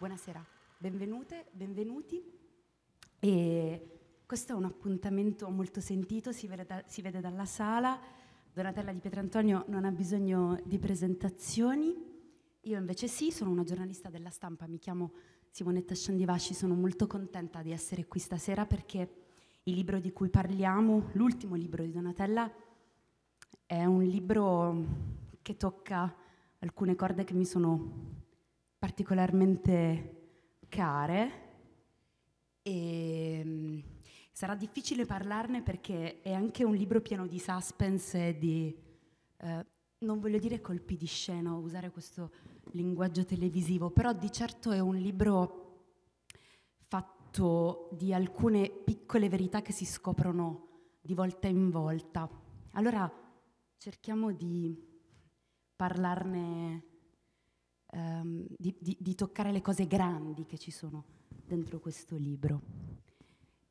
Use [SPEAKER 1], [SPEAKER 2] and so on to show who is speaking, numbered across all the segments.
[SPEAKER 1] Buonasera, benvenute, benvenuti. E questo è un appuntamento molto sentito, si vede, da, si vede dalla sala. Donatella di Pietrantonio non ha bisogno di presentazioni. Io invece sì, sono una giornalista della stampa, mi chiamo Simonetta Sciandivasci, sono molto contenta di essere qui stasera perché il libro di cui parliamo, l'ultimo libro di Donatella, è un libro che tocca alcune corde che mi sono particolarmente care e ehm, sarà difficile parlarne perché è anche un libro pieno di suspense e di... Eh, non voglio dire colpi di scena, usare questo linguaggio televisivo, però di certo è un libro fatto di alcune piccole verità che si scoprono di volta in volta. Allora cerchiamo di parlarne um, di, di, di, toccare le cose grandi che ci sono dentro questo libro.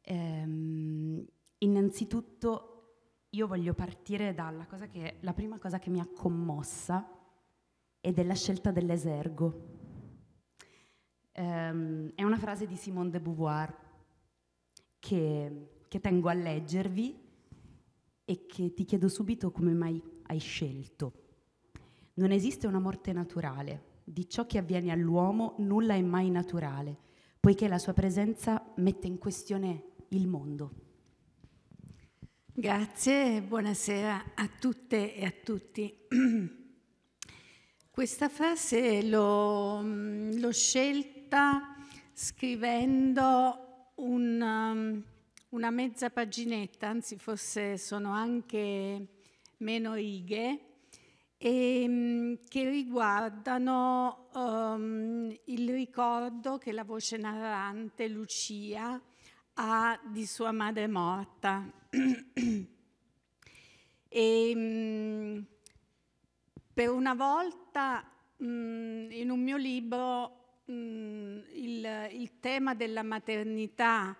[SPEAKER 1] Um, innanzitutto io voglio partire dalla cosa che, la prima cosa che mi ha commossa ed è la scelta dell'esergo. Um, è una frase di Simone de Beauvoir che, che tengo a leggervi e che ti chiedo subito come mai hai scelto. Non esiste una morte naturale, di ciò che avviene all'uomo nulla è mai naturale, poiché la sua presenza mette in questione il mondo. Grazie,
[SPEAKER 2] buonasera a tutte e a tutti. Questa frase l'ho, mm, l'ho scelta scrivendo un, um, una mezza paginetta, anzi forse sono anche meno righe, e, ehm, che riguardano um, il ricordo che la voce narrante Lucia ha di sua madre morta. e, um, ehm, per una volta um, in un mio libro mm, il, il tema della maternità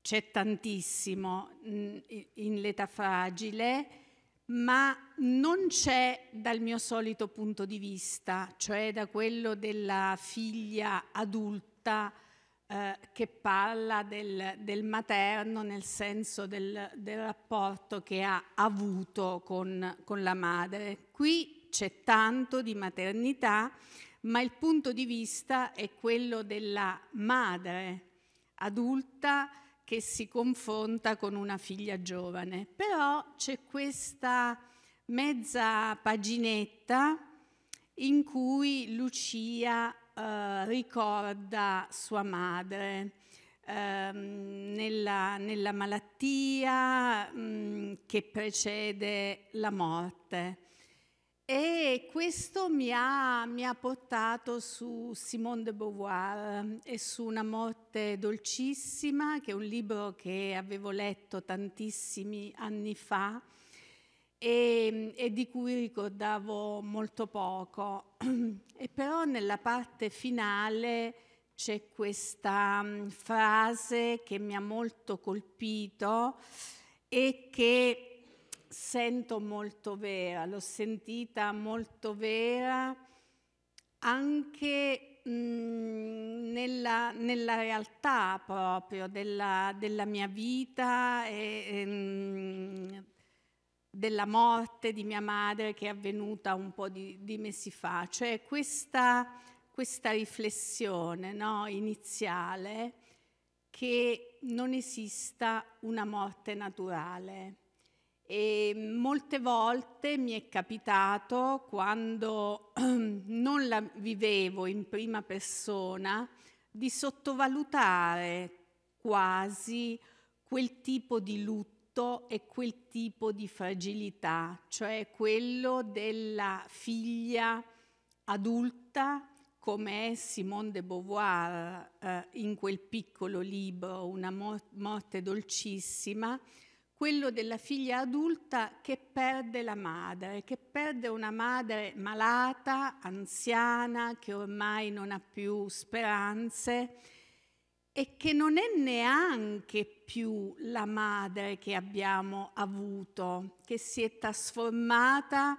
[SPEAKER 2] c'è tantissimo mm, in, in l'età fragile ma non c'è dal mio solito punto di vista, cioè da quello della figlia adulta eh, che parla del, del, materno nel senso del, del, rapporto che ha avuto con, con la madre. Qui c'è tanto di maternità, ma il punto di vista è quello della madre adulta che si confronta con una figlia giovane, però c'è questa mezza paginetta in cui Lucia eh, ricorda sua madre eh, nella, nella, malattia mh, mm, che precede la morte e questo mi ha, mi ha, portato su Simone de Beauvoir eh, e su Una morte dolcissima, che è un libro che avevo letto tantissimi anni fa e, e di cui ricordavo molto poco. E però nella parte finale c'è questa mm, frase che mi ha molto colpito e che sento molto vera, l'ho sentita molto vera anche mh, mm, nella, nella, realtà proprio della, della mia vita e, e ehm, mh, della morte di mia madre che è avvenuta un po' di, di mesi fa. Cioè questa, questa riflessione no, iniziale che non esista una morte naturale e molte volte mi è capitato quando non la vivevo in prima persona di sottovalutare quasi quel tipo di lutto e quel tipo di fragilità, cioè quello della figlia adulta come è Simone de Beauvoir eh, in quel piccolo libro Una morte dolcissima, quello della figlia adulta che perde la madre, che perde una madre malata, anziana, che ormai non ha più speranze e che non è neanche più la madre che abbiamo avuto, che si è trasformata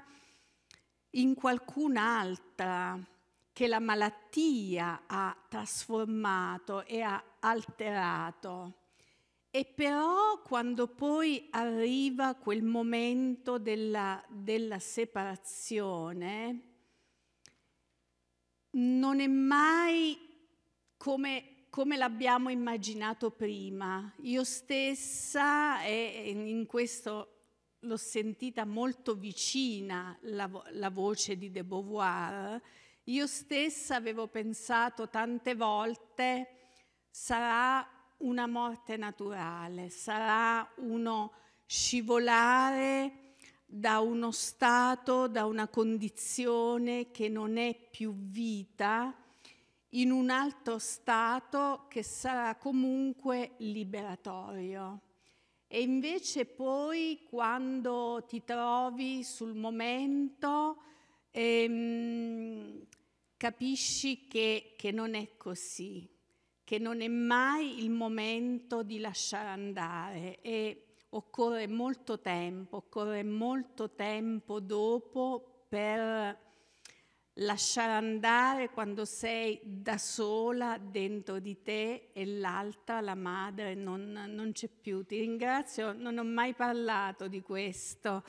[SPEAKER 2] in qualcun'altra, che la malattia ha trasformato e ha alterato. E però quando poi arriva quel momento della, della, separazione, non è mai come, come l'abbiamo immaginato prima. Io stessa, e in questo l'ho sentita molto vicina la, la voce di De Beauvoir, io stessa avevo pensato tante volte sarà una morte naturale, sarà uno scivolare da uno stato, da una condizione che non è più vita, in un altro stato che sarà comunque liberatorio. E invece poi quando ti trovi sul momento ehm, capisci che, che non è così, che non è mai il momento di lasciare andare e occorre molto tempo, occorre molto tempo dopo per lasciare andare quando sei da sola dentro di te e l'altra, la madre, non, non c'è più. Ti ringrazio, non ho mai parlato di questo.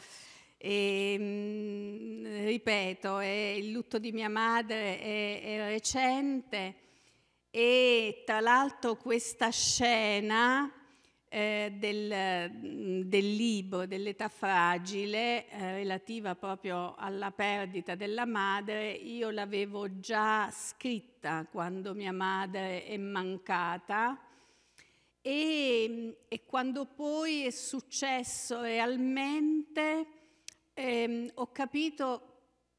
[SPEAKER 2] E, ehm, ripeto, è, il lutto di mia madre è, è recente e tra l'altro questa scena eh, del, mm, del, libro dell'età fragile eh, relativa proprio alla perdita della madre, io l'avevo già scritta quando mia madre è mancata e, mm, e quando poi è successo realmente eh, ho capito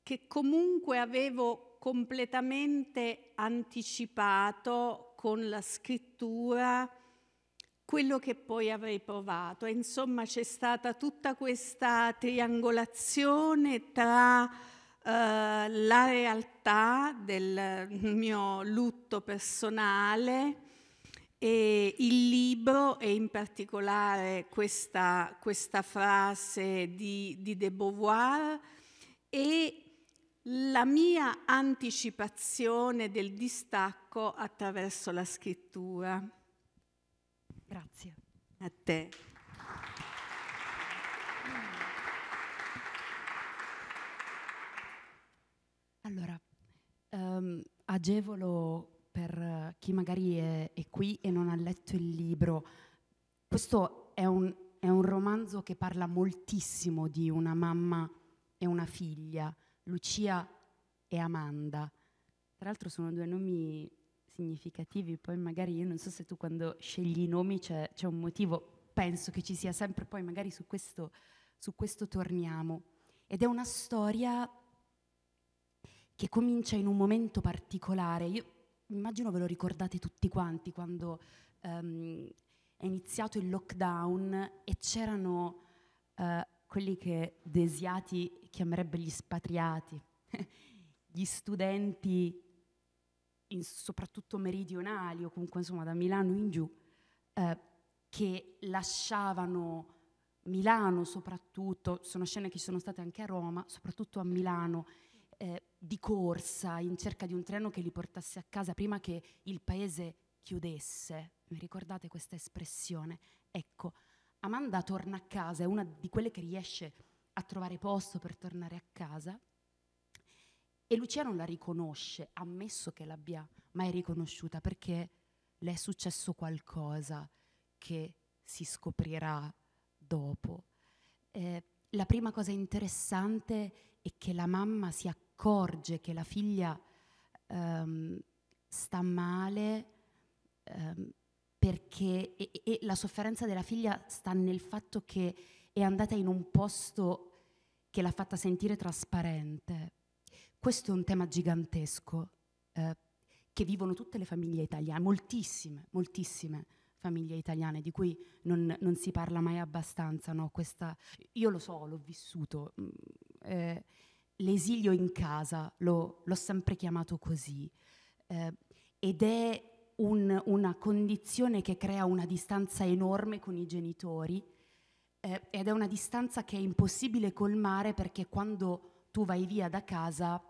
[SPEAKER 2] che comunque avevo completamente anticipato con la scrittura quello che poi avrei provato. Insomma c'è stata tutta questa triangolazione tra eh, la realtà del mio lutto personale e il libro e in particolare questa, questa frase di, di, De Beauvoir e la mia anticipazione del distacco attraverso la scrittura. Grazie. A te.
[SPEAKER 1] Allora, um, agevolo per chi magari è, è, qui e non ha letto il libro. Questo è un, è un romanzo che parla moltissimo di una mamma e una figlia Lucia e Amanda. Tra l'altro sono due nomi significativi, poi magari io non so se tu quando scegli i nomi c'è, c'è un motivo, penso che ci sia sempre, poi magari su questo, su questo torniamo. Ed è una storia che comincia in un momento particolare. Io immagino ve lo ricordate tutti quanti quando um, è iniziato il lockdown e c'erano... Uh, quelli che Desiati chiamerebbe gli spatriati, gli studenti in, soprattutto meridionali o comunque insomma da Milano in giù, eh, che lasciavano Milano soprattutto, sono scene che ci sono state anche a Roma, soprattutto a Milano, eh, di corsa in cerca di un treno che li portasse a casa prima che il paese chiudesse. Mi ricordate questa espressione? Ecco, Amanda torna a casa, è una di quelle che riesce a trovare posto per tornare a casa e Lucia non la riconosce, ammesso che l'abbia mai riconosciuta, perché le è successo qualcosa che si scoprirà dopo. Eh, la prima cosa interessante è che la mamma si accorge che la figlia ehm, sta male, ehm, perché e, e la sofferenza della figlia sta nel fatto che è andata in un posto che l'ha fatta sentire trasparente. Questo è un tema gigantesco eh, che vivono tutte le famiglie italiane, moltissime, moltissime famiglie italiane di cui non, non si parla mai abbastanza. No? Questa, io lo so, l'ho vissuto. Mm, eh, l'esilio in casa, lo, l'ho sempre chiamato così. Eh, ed è un, una condizione che crea una distanza enorme con i genitori eh, ed è una distanza che è impossibile colmare perché quando tu vai via da casa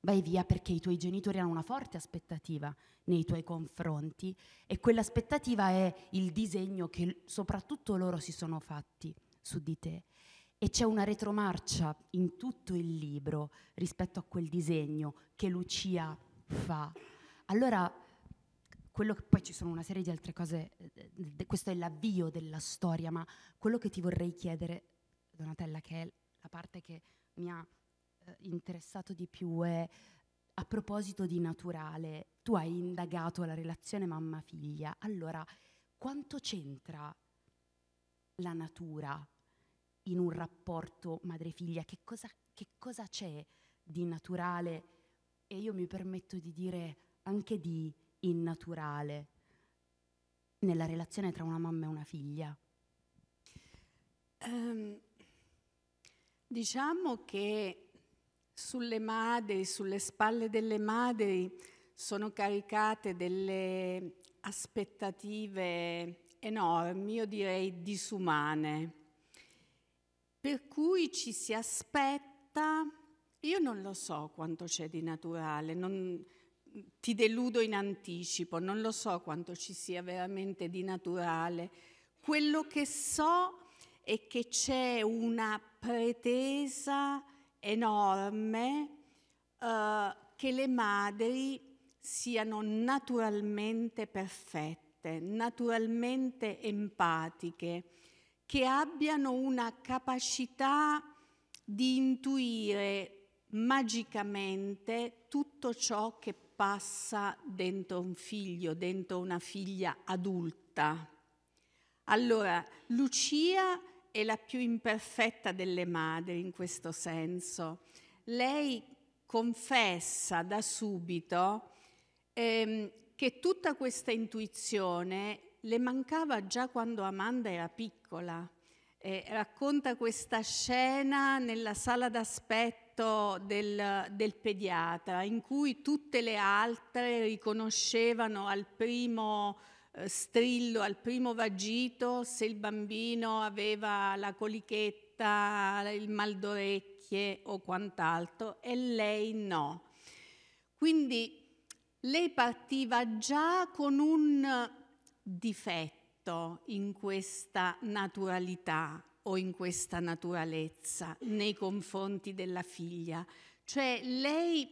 [SPEAKER 1] vai via perché i tuoi genitori hanno una forte aspettativa nei tuoi confronti e quell'aspettativa è il disegno che soprattutto loro si sono fatti su di te. E c'è una retromarcia in tutto il libro rispetto a quel disegno che Lucia fa. Allora quello che poi ci sono una serie di altre cose, eh, questo è l'avvio della storia, ma quello che ti vorrei chiedere, Donatella, che è la parte che mi ha eh, interessato di più, è a proposito di naturale, tu hai indagato la relazione mamma-figlia, allora quanto c'entra la natura in un rapporto madre-figlia? Che cosa, che cosa c'è di naturale? E io mi permetto di dire anche di innaturale nella relazione tra una mamma e una figlia?
[SPEAKER 2] Um, diciamo che sulle madri, sulle spalle delle madri sono caricate delle aspettative enormi, io direi disumane, per cui ci si aspetta, io non lo so quanto c'è di naturale, non, ti deludo in anticipo, non lo so quanto ci sia veramente di naturale. Quello che so è che c'è una pretesa enorme eh, che le madri siano naturalmente perfette, naturalmente empatiche, che abbiano una capacità di intuire magicamente tutto ciò che passa dentro un figlio, dentro una figlia adulta. Allora, Lucia è la più imperfetta delle madri in questo senso. Lei confessa da subito ehm, che tutta questa intuizione le mancava già quando Amanda era piccola. Eh, racconta questa scena nella sala d'aspetto aspetto del, del pediatra, in cui tutte le altre riconoscevano al primo eh, strillo, al primo vagito, se il bambino aveva la colichetta, il mal d'orecchie o quant'altro, e lei no. Quindi lei partiva già con un difetto in questa naturalità, o in questa naturalezza nei confronti della figlia. Cioè lei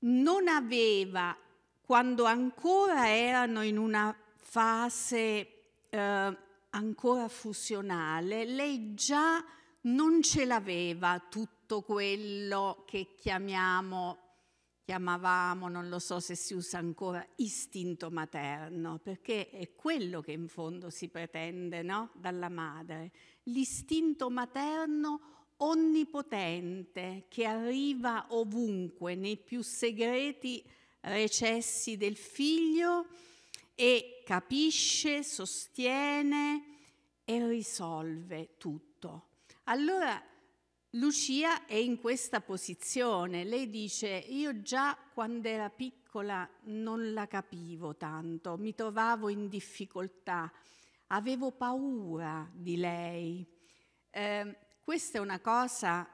[SPEAKER 2] non aveva, quando ancora erano in una fase eh, ancora fusionale, lei già non ce l'aveva tutto quello che chiamiamo, chiamavamo, non lo so se si usa ancora, istinto materno, perché è quello che in fondo si pretende no? dalla madre l'istinto materno onnipotente che arriva ovunque, nei più segreti recessi del figlio e capisce, sostiene e risolve tutto. Allora Lucia è in questa posizione, lei dice io già quando era piccola non la capivo tanto, mi trovavo in difficoltà, avevo paura di lei. Eh, questa è una cosa,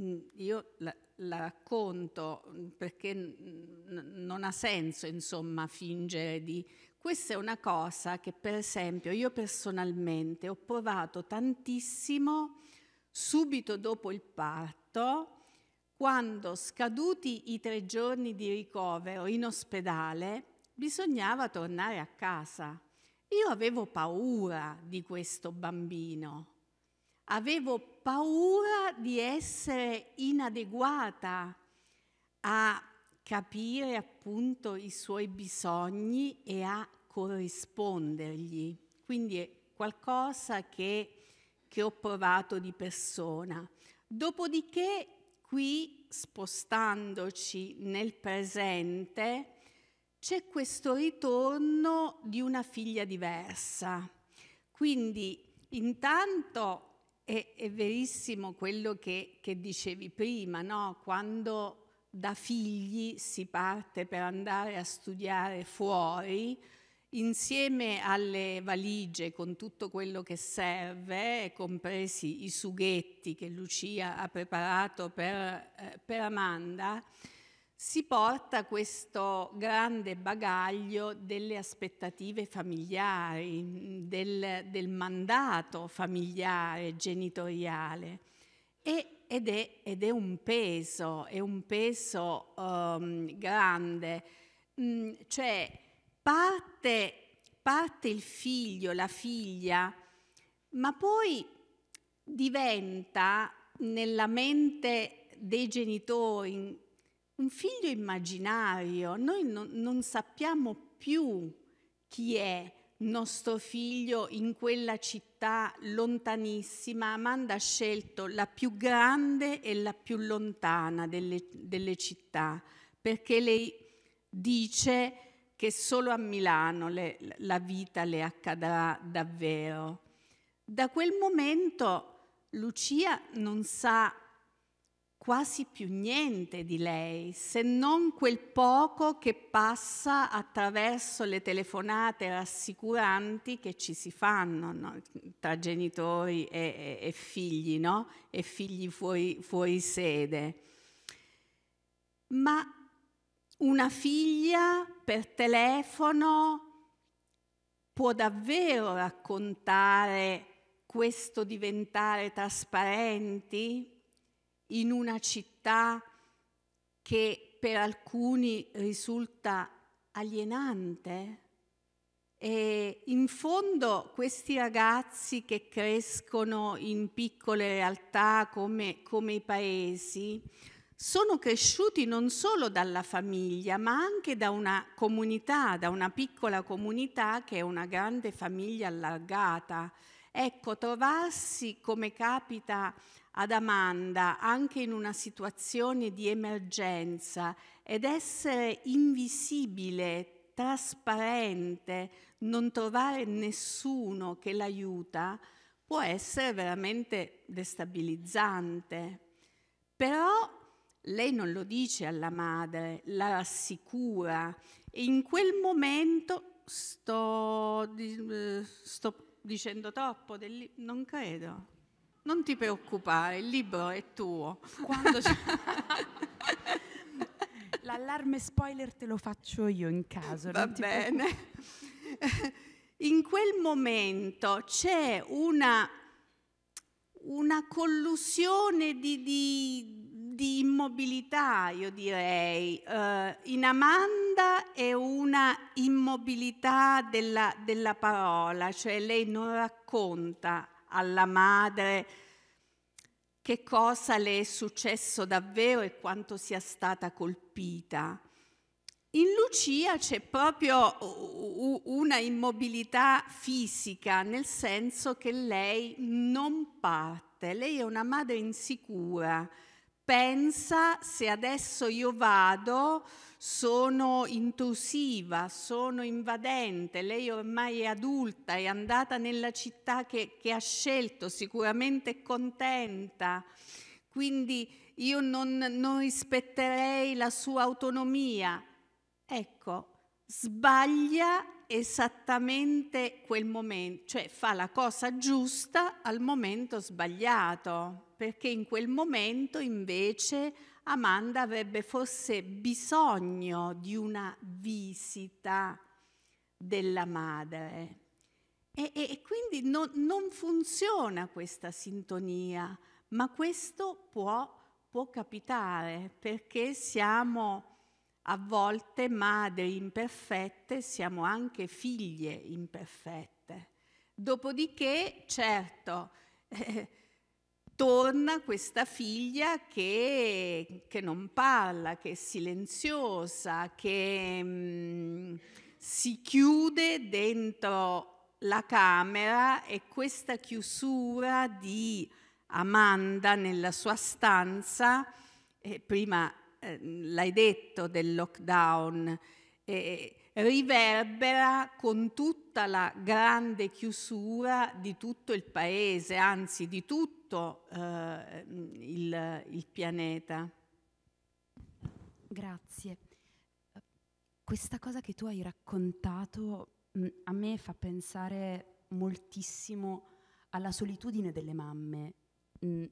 [SPEAKER 2] mm, io la, la racconto mm, perché non ha senso, insomma, fingere di... Questa è una cosa che, per esempio, io personalmente ho provato tantissimo subito dopo il parto, quando scaduti i tre giorni di ricovero in ospedale, bisognava tornare a casa io avevo paura di questo bambino, avevo paura di essere inadeguata a capire appunto i suoi bisogni e a corrispondergli. Quindi è qualcosa che, che ho provato di persona. Dopodiché qui, spostandoci nel presente, c'è questo ritorno di una figlia diversa. Quindi intanto è, è verissimo quello che, che dicevi prima, no? quando da figli si parte per andare a studiare fuori, insieme alle valigie con tutto quello che serve, compresi i sughetti che Lucia ha preparato per, eh, per Amanda, si porta questo grande bagaglio delle aspettative familiari, del, del mandato familiare, genitoriale. E, ed, è, ed, è, un peso, è un peso um, grande. Mm, cioè, parte, parte il figlio, la figlia, ma poi diventa nella mente dei genitori, un figlio immaginario, noi non, non sappiamo più chi è nostro figlio in quella città lontanissima, Amanda ha scelto la più grande e la più lontana delle, delle città, perché lei dice che solo a Milano le, la vita le accadrà davvero. Da quel momento Lucia non sa quasi più niente di lei, se non quel poco che passa attraverso le telefonate rassicuranti che ci si fanno no? tra genitori e, e, e figli, no? e figli fuori, fuori sede. Ma una figlia per telefono può davvero raccontare questo diventare trasparenti? in una città che per alcuni risulta alienante? E in fondo questi ragazzi che crescono in piccole realtà come, come i paesi sono cresciuti non solo dalla famiglia ma anche da una comunità, da una piccola comunità che è una grande famiglia allargata Ecco, trovarsi come capita ad Amanda anche in una situazione di emergenza ed essere invisibile, trasparente, non trovare nessuno che l'aiuta, può essere veramente destabilizzante. Però lei non lo dice alla madre, la rassicura e in quel momento sto, eh, sto dicendo troppo, del non credo. Non ti preoccupare, il libro è tuo. L'allarme spoiler te lo faccio io in caso. Va bene. In quel momento c'è una, una collusione di, di di immobilità, io direi. Uh, in Amanda è una immobilità della, della, parola, cioè lei non racconta alla madre che cosa le è successo davvero e quanto sia stata colpita. In Lucia c'è proprio una immobilità fisica, nel senso che lei non parte, lei è una madre insicura, pensa se adesso io vado sono intrusiva, sono invadente, lei ormai è adulta, è andata nella città che, che ha scelto, sicuramente è contenta, quindi io non, non rispetterei la sua autonomia. Ecco, sbaglia esattamente quel momento, cioè fa la cosa giusta al momento sbagliato, perché in quel momento invece Amanda avrebbe forse bisogno di una visita della madre. E, e, e quindi no, non funziona questa sintonia, ma questo può, può capitare perché siamo a volte madri imperfette, siamo anche figlie imperfette. Dopodiché, certo, eh, torna questa figlia che, che, non parla, che è silenziosa, che mh, mm, si chiude dentro la camera e questa chiusura di Amanda nella sua stanza, eh, prima Ehm, l'hai detto, del lockdown, e riverbera con tutta la grande chiusura di tutto il paese, anzi di tutto eh, il, il pianeta. Grazie.
[SPEAKER 1] Questa cosa che tu hai raccontato mh, mm, a me fa pensare moltissimo alla solitudine delle mamme. Mh, mm,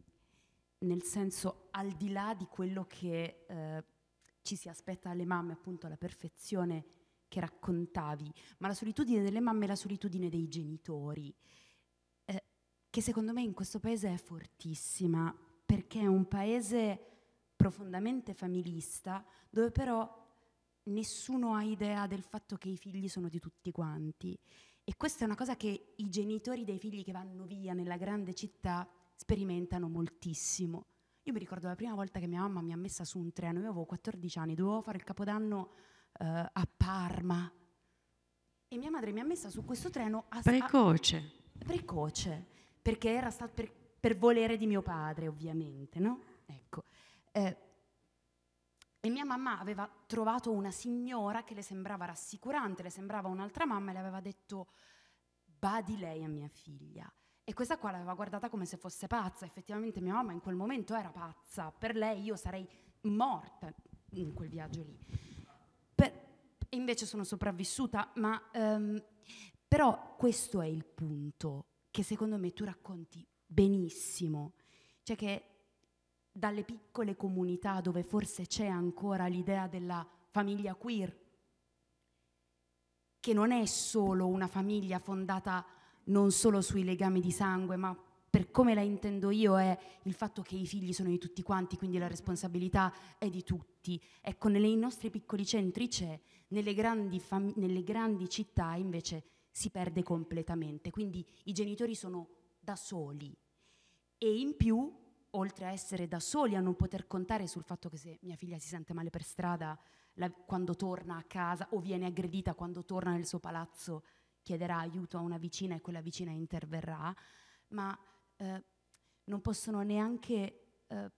[SPEAKER 1] nel senso al di là di quello che eh, ci si aspetta dalle mamme, appunto la perfezione che raccontavi, ma la solitudine delle mamme e la solitudine dei genitori, eh, che secondo me in questo paese è fortissima, perché è un paese profondamente familista, dove però nessuno ha idea del fatto che i figli sono di tutti quanti. E questa è una cosa che i genitori dei figli che vanno via nella grande città sperimentano moltissimo. Io mi ricordo la prima volta che mia mamma mi ha messa su un treno, io avevo 14 anni, dovevo fare il capodanno eh, a Parma e mia madre mi ha messa su questo treno a, precoce. A, precoce, perché era stato per, per, volere di mio padre, ovviamente, no? Ecco. Eh, e mia mamma aveva trovato una signora che le sembrava rassicurante, le sembrava un'altra mamma e le aveva detto badi lei a mia figlia. E questa qua l'aveva guardata come se fosse pazza, effettivamente mia mamma in quel momento era pazza, per lei io sarei morta in quel viaggio lì. Per, invece sono sopravvissuta, ma um, però questo è il punto che secondo me tu racconti benissimo, cioè che dalle piccole comunità dove forse c'è ancora l'idea della famiglia queer, che non è solo una famiglia fondata non solo sui legami di sangue, ma per come la intendo io è il fatto che i figli sono di tutti quanti, quindi la responsabilità è di tutti. Ecco, nei nostri piccoli centri c'è, nelle grandi, fam- nelle grandi città invece si perde completamente, quindi i genitori sono da soli e in più, oltre a essere da soli, a non poter contare sul fatto che se mia figlia si sente male per strada la, quando torna a casa o viene aggredita quando torna nel suo palazzo, chiederà aiuto a una vicina e quella vicina interverrà, ma eh, non possono neanche eh,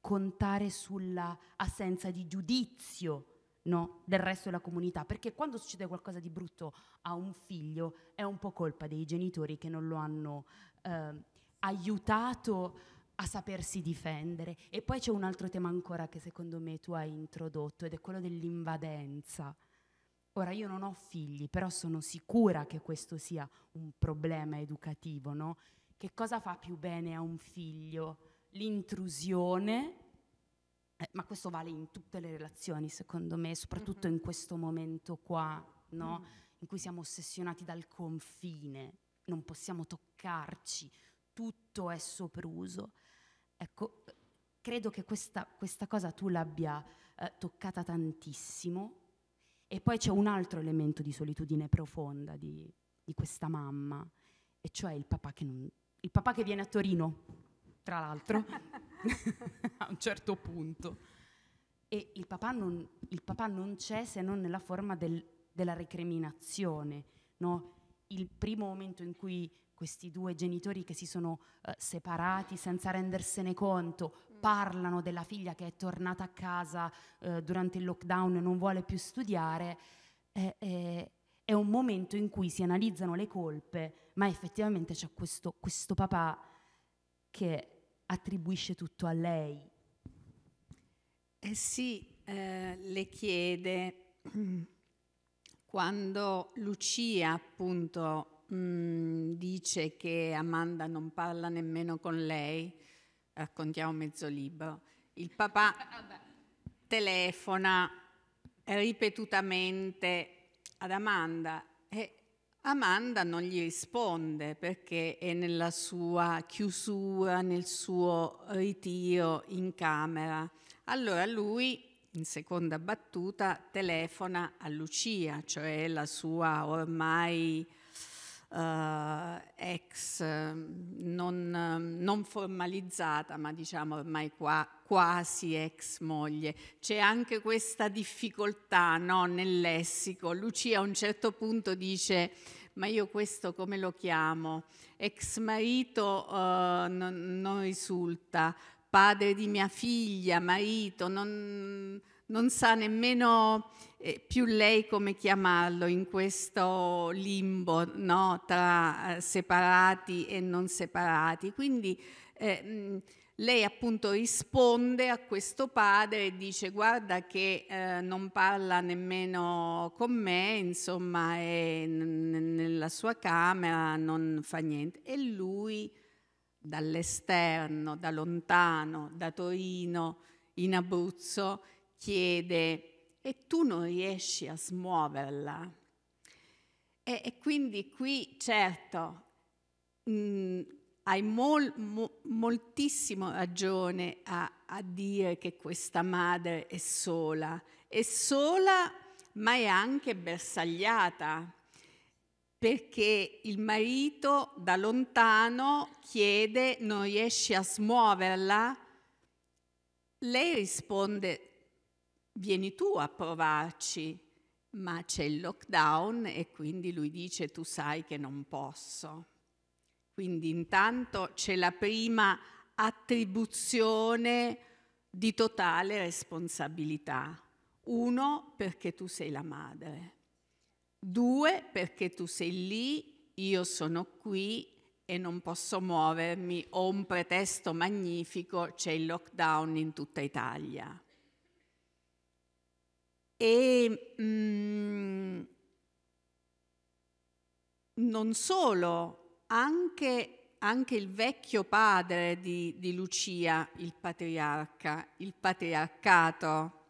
[SPEAKER 1] contare sull'assenza di giudizio no, del resto della comunità, perché quando succede qualcosa di brutto a un figlio è un po' colpa dei genitori che non lo hanno eh, aiutato a sapersi difendere. E poi c'è un altro tema ancora che secondo me tu hai introdotto ed è quello dell'invadenza. Ora io non ho figli, però sono sicura che questo sia un problema educativo, no? Che cosa fa più bene a un figlio? L'intrusione, eh, ma questo vale in tutte le relazioni secondo me, soprattutto mm-hmm. in questo momento qua, no? Mm-hmm. In cui siamo ossessionati dal confine, non possiamo toccarci, tutto è sopruso. Ecco, credo che questa, questa cosa tu l'abbia eh, toccata tantissimo e poi c'è un altro elemento di solitudine profonda di, di questa mamma, e cioè il papà che, non, il papà che viene a Torino, tra l'altro, a un certo punto. E il papà non, il papà non c'è se non nella forma del, della recriminazione. No? Il primo momento in cui questi due genitori che si sono eh, separati senza rendersene conto parlano della figlia che è tornata a casa eh, durante il lockdown, e non vuole più studiare, eh, eh, è un momento in cui si analizzano le colpe, ma effettivamente c'è questo, questo papà che attribuisce tutto a lei.
[SPEAKER 2] Eh sì, eh, le chiede quando Lucia appunto mh, mm, dice che Amanda non parla nemmeno con lei, raccontiamo mezzo libro, il papà telefona ripetutamente ad Amanda e Amanda non gli risponde perché è nella sua chiusura, nel suo ritiro in camera. Allora lui, in seconda battuta, telefona a Lucia, cioè la sua ormai eh, ex ehm, non, ehm, non, formalizzata, ma diciamo ormai qua, quasi ex moglie. C'è anche questa difficoltà no, nel lessico. Lucia a un certo punto dice ma io questo come lo chiamo? Ex marito eh, non, non, risulta, padre di mia figlia, marito, non, non sa nemmeno più lei come chiamarlo in questo limbo no? tra eh, separati e non separati. Quindi eh, lei appunto risponde a questo padre e dice guarda che eh, non parla nemmeno con me, insomma è n- nella sua camera, non fa niente. E lui dall'esterno, da lontano, da Torino, in Abruzzo, chiede e tu non riesci a smuoverla. E, e quindi qui, certo, mh, mm, hai mol, mo, moltissimo ragione a, a dire che questa madre è sola, è sola ma è anche bersagliata perché il marito da lontano chiede non riesci a smuoverla? Lei risponde vieni tu a provarci, ma c'è il lockdown e quindi lui dice tu sai che non posso. Quindi intanto c'è la prima attribuzione di totale responsabilità. Uno, perché tu sei la madre. Due, perché tu sei lì, io sono qui e non posso muovermi. Ho un pretesto magnifico, c'è il lockdown in tutta Italia. E mh, mm, non solo, anche, anche, il vecchio padre di, di Lucia, il patriarca, il patriarcato,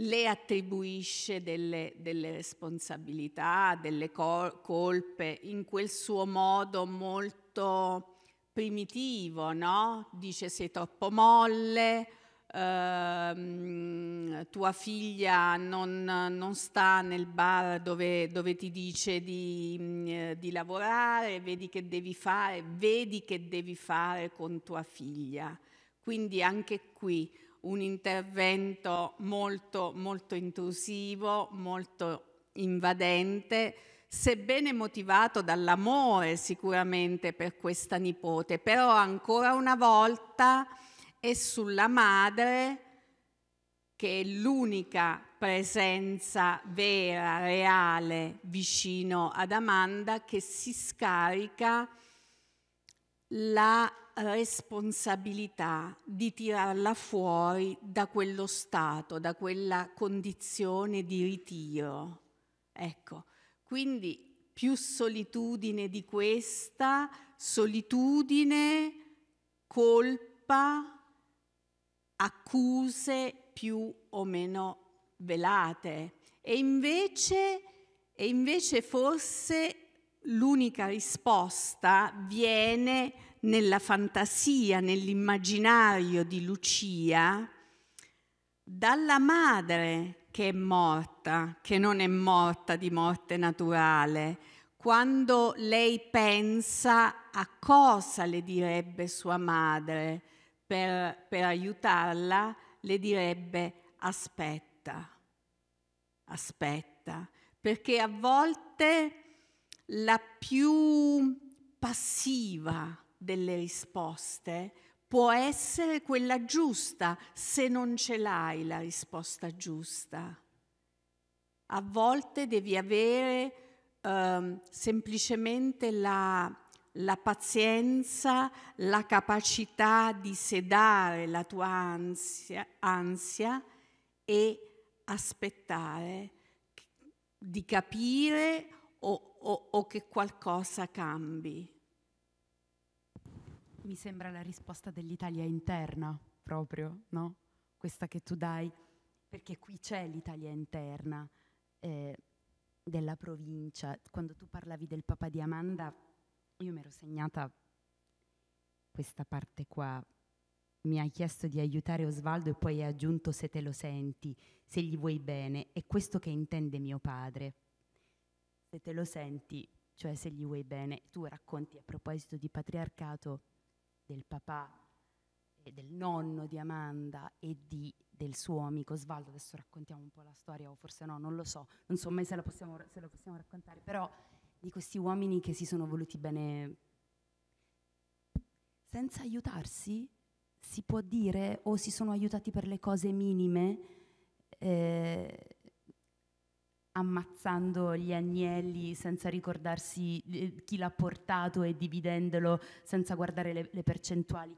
[SPEAKER 2] le attribuisce delle, delle responsabilità, delle col- colpe, in quel suo modo molto primitivo, no? Dice sei troppo molle, Ehm, tua figlia non, non, sta nel bar dove, dove ti dice di, di, lavorare, vedi che devi fare, vedi che devi fare con tua figlia. Quindi anche qui un intervento molto, molto intrusivo, molto invadente, sebbene motivato dall'amore sicuramente per questa nipote, però ancora una volta e sulla madre che è l'unica presenza vera, reale, vicino ad Amanda, che si scarica la responsabilità di tirarla fuori da quello stato, da quella condizione di ritiro. Ecco, quindi più solitudine di questa, solitudine, colpa, accuse più o meno velate e invece, e invece forse l'unica risposta viene nella fantasia, nell'immaginario di Lucia, dalla madre che è morta, che non è morta di morte naturale, quando lei pensa a cosa le direbbe sua madre, per, per aiutarla, le direbbe aspetta, aspetta, perché a volte la più passiva delle risposte può essere quella giusta se non ce l'hai la risposta giusta. A volte devi avere eh, semplicemente la la pazienza, la capacità di sedare la tua ansia, ansia e aspettare di capire o, o, o che qualcosa cambi. Mi sembra la risposta
[SPEAKER 1] dell'Italia interna, proprio, no? Questa che tu dai, perché qui c'è l'Italia interna eh, della provincia. Quando tu parlavi del papà di Amanda, io mi ero segnata questa parte qua. Mi hai chiesto di aiutare Osvaldo e poi hai aggiunto se te lo senti, se gli vuoi bene. È questo che intende mio padre. Se te lo senti, cioè se gli vuoi bene. Tu racconti a proposito di patriarcato del papà e del nonno di Amanda e di, del suo amico Osvaldo. Adesso raccontiamo un po' la storia, o forse no, non lo so. Non so mai se la possiamo, se la possiamo raccontare, però di questi uomini che si sono voluti bene senza aiutarsi, si può dire, o si sono aiutati per le cose minime, eh, ammazzando gli agnelli senza ricordarsi eh, chi l'ha portato e dividendolo senza guardare le, le percentuali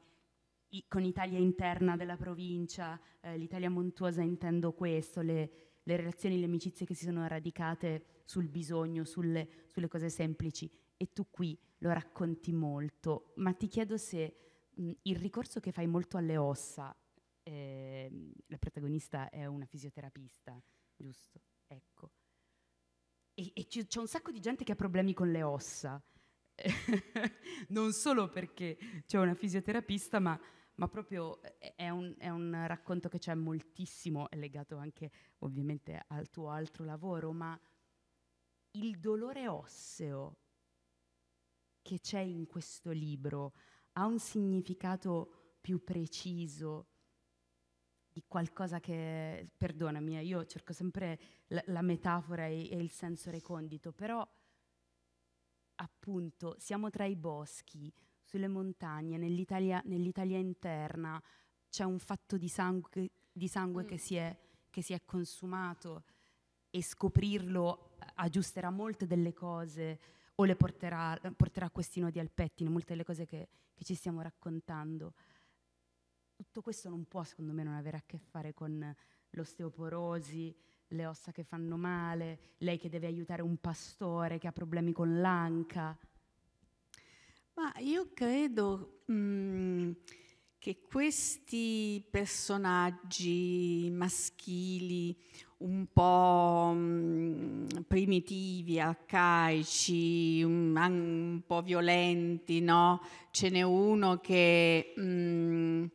[SPEAKER 1] con Italia interna della provincia, eh, l'Italia montuosa intendo questo, le, le, relazioni, le amicizie che si sono radicate sul bisogno, sulle, sulle, cose semplici. E tu qui lo racconti molto, ma ti chiedo se mh, mm, il ricorso che fai molto alle ossa, eh, la protagonista è una fisioterapista, giusto? Ecco. E, e c'è un sacco di gente che ha problemi con le ossa, non solo perché c'è una fisioterapista, ma ma proprio eh, è un, è un racconto che c'è moltissimo, è legato anche ovviamente al tuo altro lavoro, ma il dolore osseo che c'è in questo libro ha un significato più preciso di qualcosa che, perdonami, eh, io cerco sempre la, la metafora e, e, il senso recondito, però appunto siamo tra i boschi, sulle montagne, nell'Italia, nell'Italia interna, c'è un fatto di sangue, di sangue mm. che, si è, che, si è, consumato e scoprirlo aggiusterà molte delle cose o le porterà, porterà a questi nodi al pettine, molte delle cose che, che ci stiamo raccontando. Tutto questo non può, secondo me, non avere a che fare con l'osteoporosi, le ossa che fanno male, lei che deve aiutare un pastore che ha problemi con
[SPEAKER 2] l'anca. Ma io credo mh, mm, che questi personaggi maschili un po' mh, mm, primitivi, arcaici, un, un, po' violenti, no? Ce n'è uno che... Mh, mm,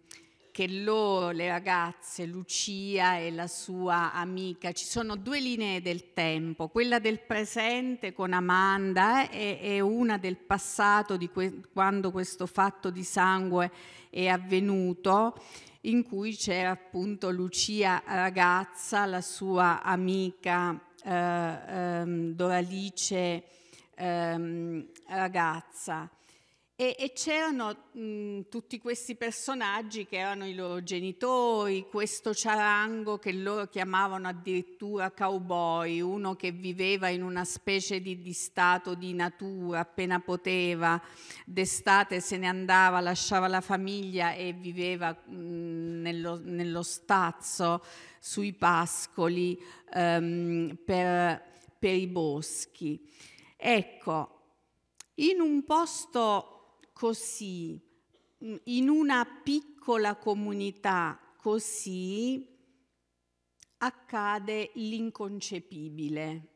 [SPEAKER 2] perché loro, le ragazze, Lucia e la sua amica, ci sono due linee del tempo, quella del presente con Amanda e, e una del passato di que- quando questo fatto di sangue è avvenuto in cui c'era appunto Lucia ragazza, la sua amica eh, ehm, Doralice ehm, ragazza. E, e c'erano mh, tutti questi personaggi che erano i loro genitori, questo ciarango che loro chiamavano addirittura cowboy, uno che viveva in una specie di, di stato di natura appena poteva, d'estate se ne andava, lasciava la famiglia e viveva mh, nello, nello, stazzo, sui pascoli, um, per, per i boschi. Ecco, in un posto così, mm, in una piccola comunità così, accade l'inconcepibile.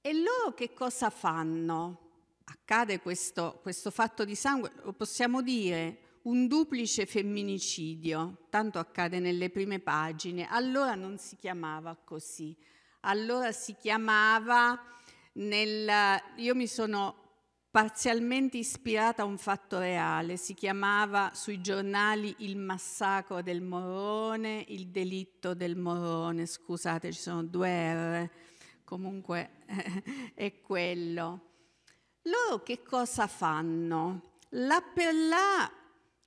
[SPEAKER 2] E loro che cosa fanno? Accade questo, questo, fatto di sangue, lo possiamo dire, un duplice femminicidio, tanto accade nelle prime pagine, allora non si chiamava così, allora si chiamava nel... Io mi sono parzialmente ispirata a un fatto reale, si chiamava sui giornali il massacro del Morrone, il delitto del Morrone, scusate ci sono due R, comunque è quello. Loro che cosa fanno? Là per là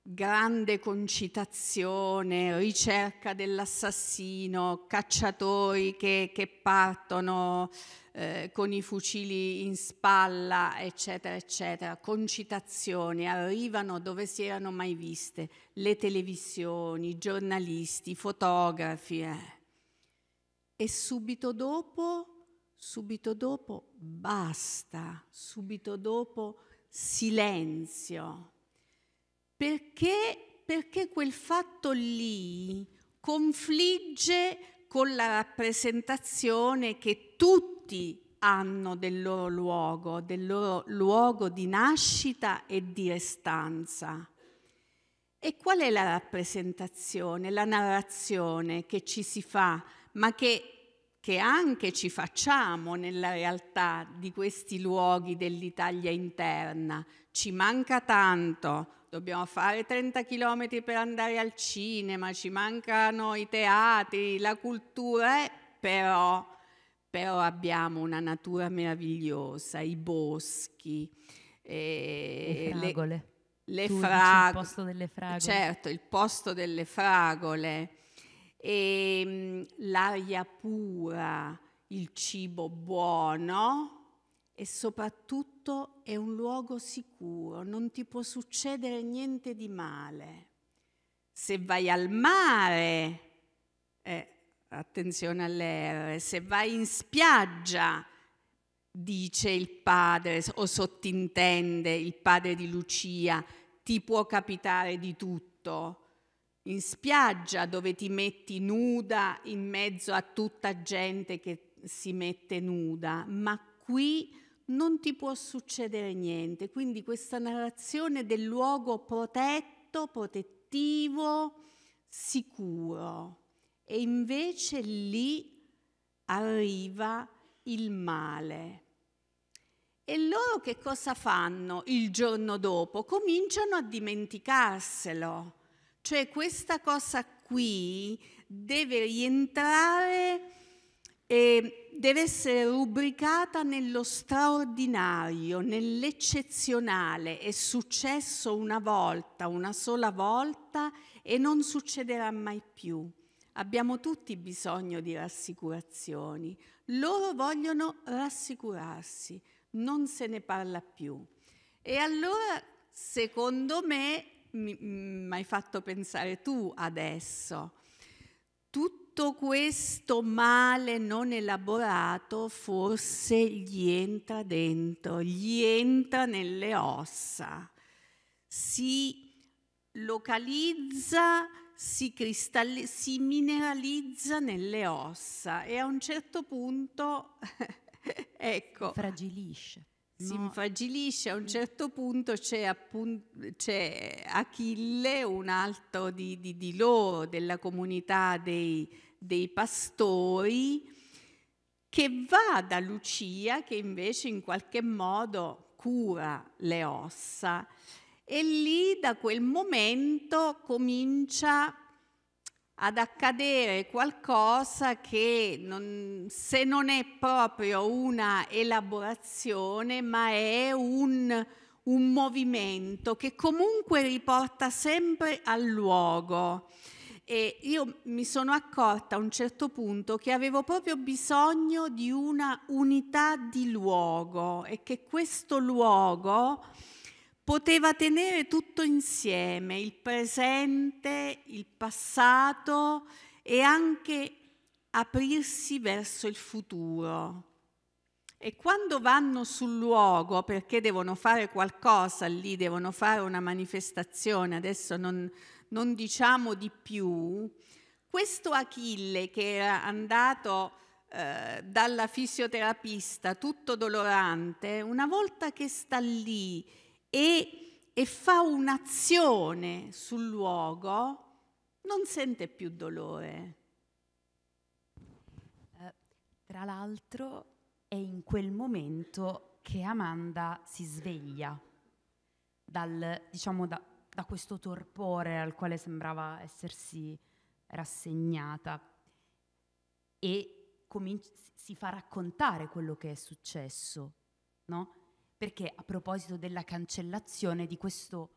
[SPEAKER 2] grande concitazione, ricerca dell'assassino, cacciatori che, che partono eh, con i fucili in spalla, eccetera, eccetera, concitazioni, arrivano dove si erano mai viste, le televisioni, i giornalisti, i fotografi. Eh. E subito dopo, subito dopo, basta, subito dopo, silenzio. Perché, perché quel fatto lì confligge con la rappresentazione che tutti tutti hanno del loro luogo, del loro luogo di nascita e di restanza. E qual è la rappresentazione, la narrazione che ci si fa, ma che, che anche ci facciamo nella realtà di questi luoghi dell'Italia interna? Ci manca tanto, dobbiamo fare 30 km per andare al cinema, ci mancano i teatri, la cultura, eh, però però abbiamo una natura meravigliosa, i boschi, eh, le fragole. Le, le frag- il posto delle fragole. Certo, il posto delle fragole, e, ehm, mh, l'aria pura, il cibo buono e soprattutto è un luogo sicuro, non ti può succedere niente di male. Se vai al mare, eh, attenzione alle R, se vai in spiaggia, dice il padre o sottintende il padre di Lucia, ti può capitare di tutto. In spiaggia dove ti metti nuda in mezzo a tutta gente che si mette nuda, ma qui non ti può succedere niente. Quindi questa narrazione del luogo protetto, protettivo, sicuro e invece lì arriva il male. E loro che cosa fanno il giorno dopo? Cominciano a dimenticarselo. Cioè questa cosa qui deve rientrare e deve essere rubricata nello straordinario, nell'eccezionale. È successo una volta, una sola volta e non succederà mai più. Abbiamo tutti bisogno di rassicurazioni. Loro vogliono rassicurarsi, non se ne parla più. E allora, secondo me, mi mm, hai fatto pensare tu adesso, tutto questo male non elaborato forse gli entra dentro, gli entra nelle ossa, si localizza si, si mineralizza nelle ossa e a un certo punto, ecco... Fragilisce. Si no. infagilisce, a un certo punto c'è, appun- c'è Achille, un altro di, di, di loro, della comunità dei, dei pastori, che va da Lucia, che invece in qualche modo cura le ossa. E lì da quel momento comincia ad accadere qualcosa che non, se non è proprio una elaborazione, ma è un, un movimento che comunque riporta sempre al luogo. E io mi sono accorta a un certo punto che avevo proprio bisogno di una unità di luogo e che questo luogo poteva tenere tutto insieme, il presente, il passato e anche aprirsi verso il futuro. E quando vanno sul luogo, perché devono fare qualcosa lì, devono fare una manifestazione, adesso non, non diciamo di più, questo Achille che era andato eh, dalla fisioterapista tutto dolorante, una volta che sta lì e, e fa un'azione sul luogo, non sente più dolore.
[SPEAKER 1] Eh, tra l'altro è in quel momento che Amanda si sveglia dal, diciamo, da, da questo torpore al quale sembrava essersi rassegnata e comin- si fa raccontare quello che è successo, no? perché a proposito della cancellazione di questo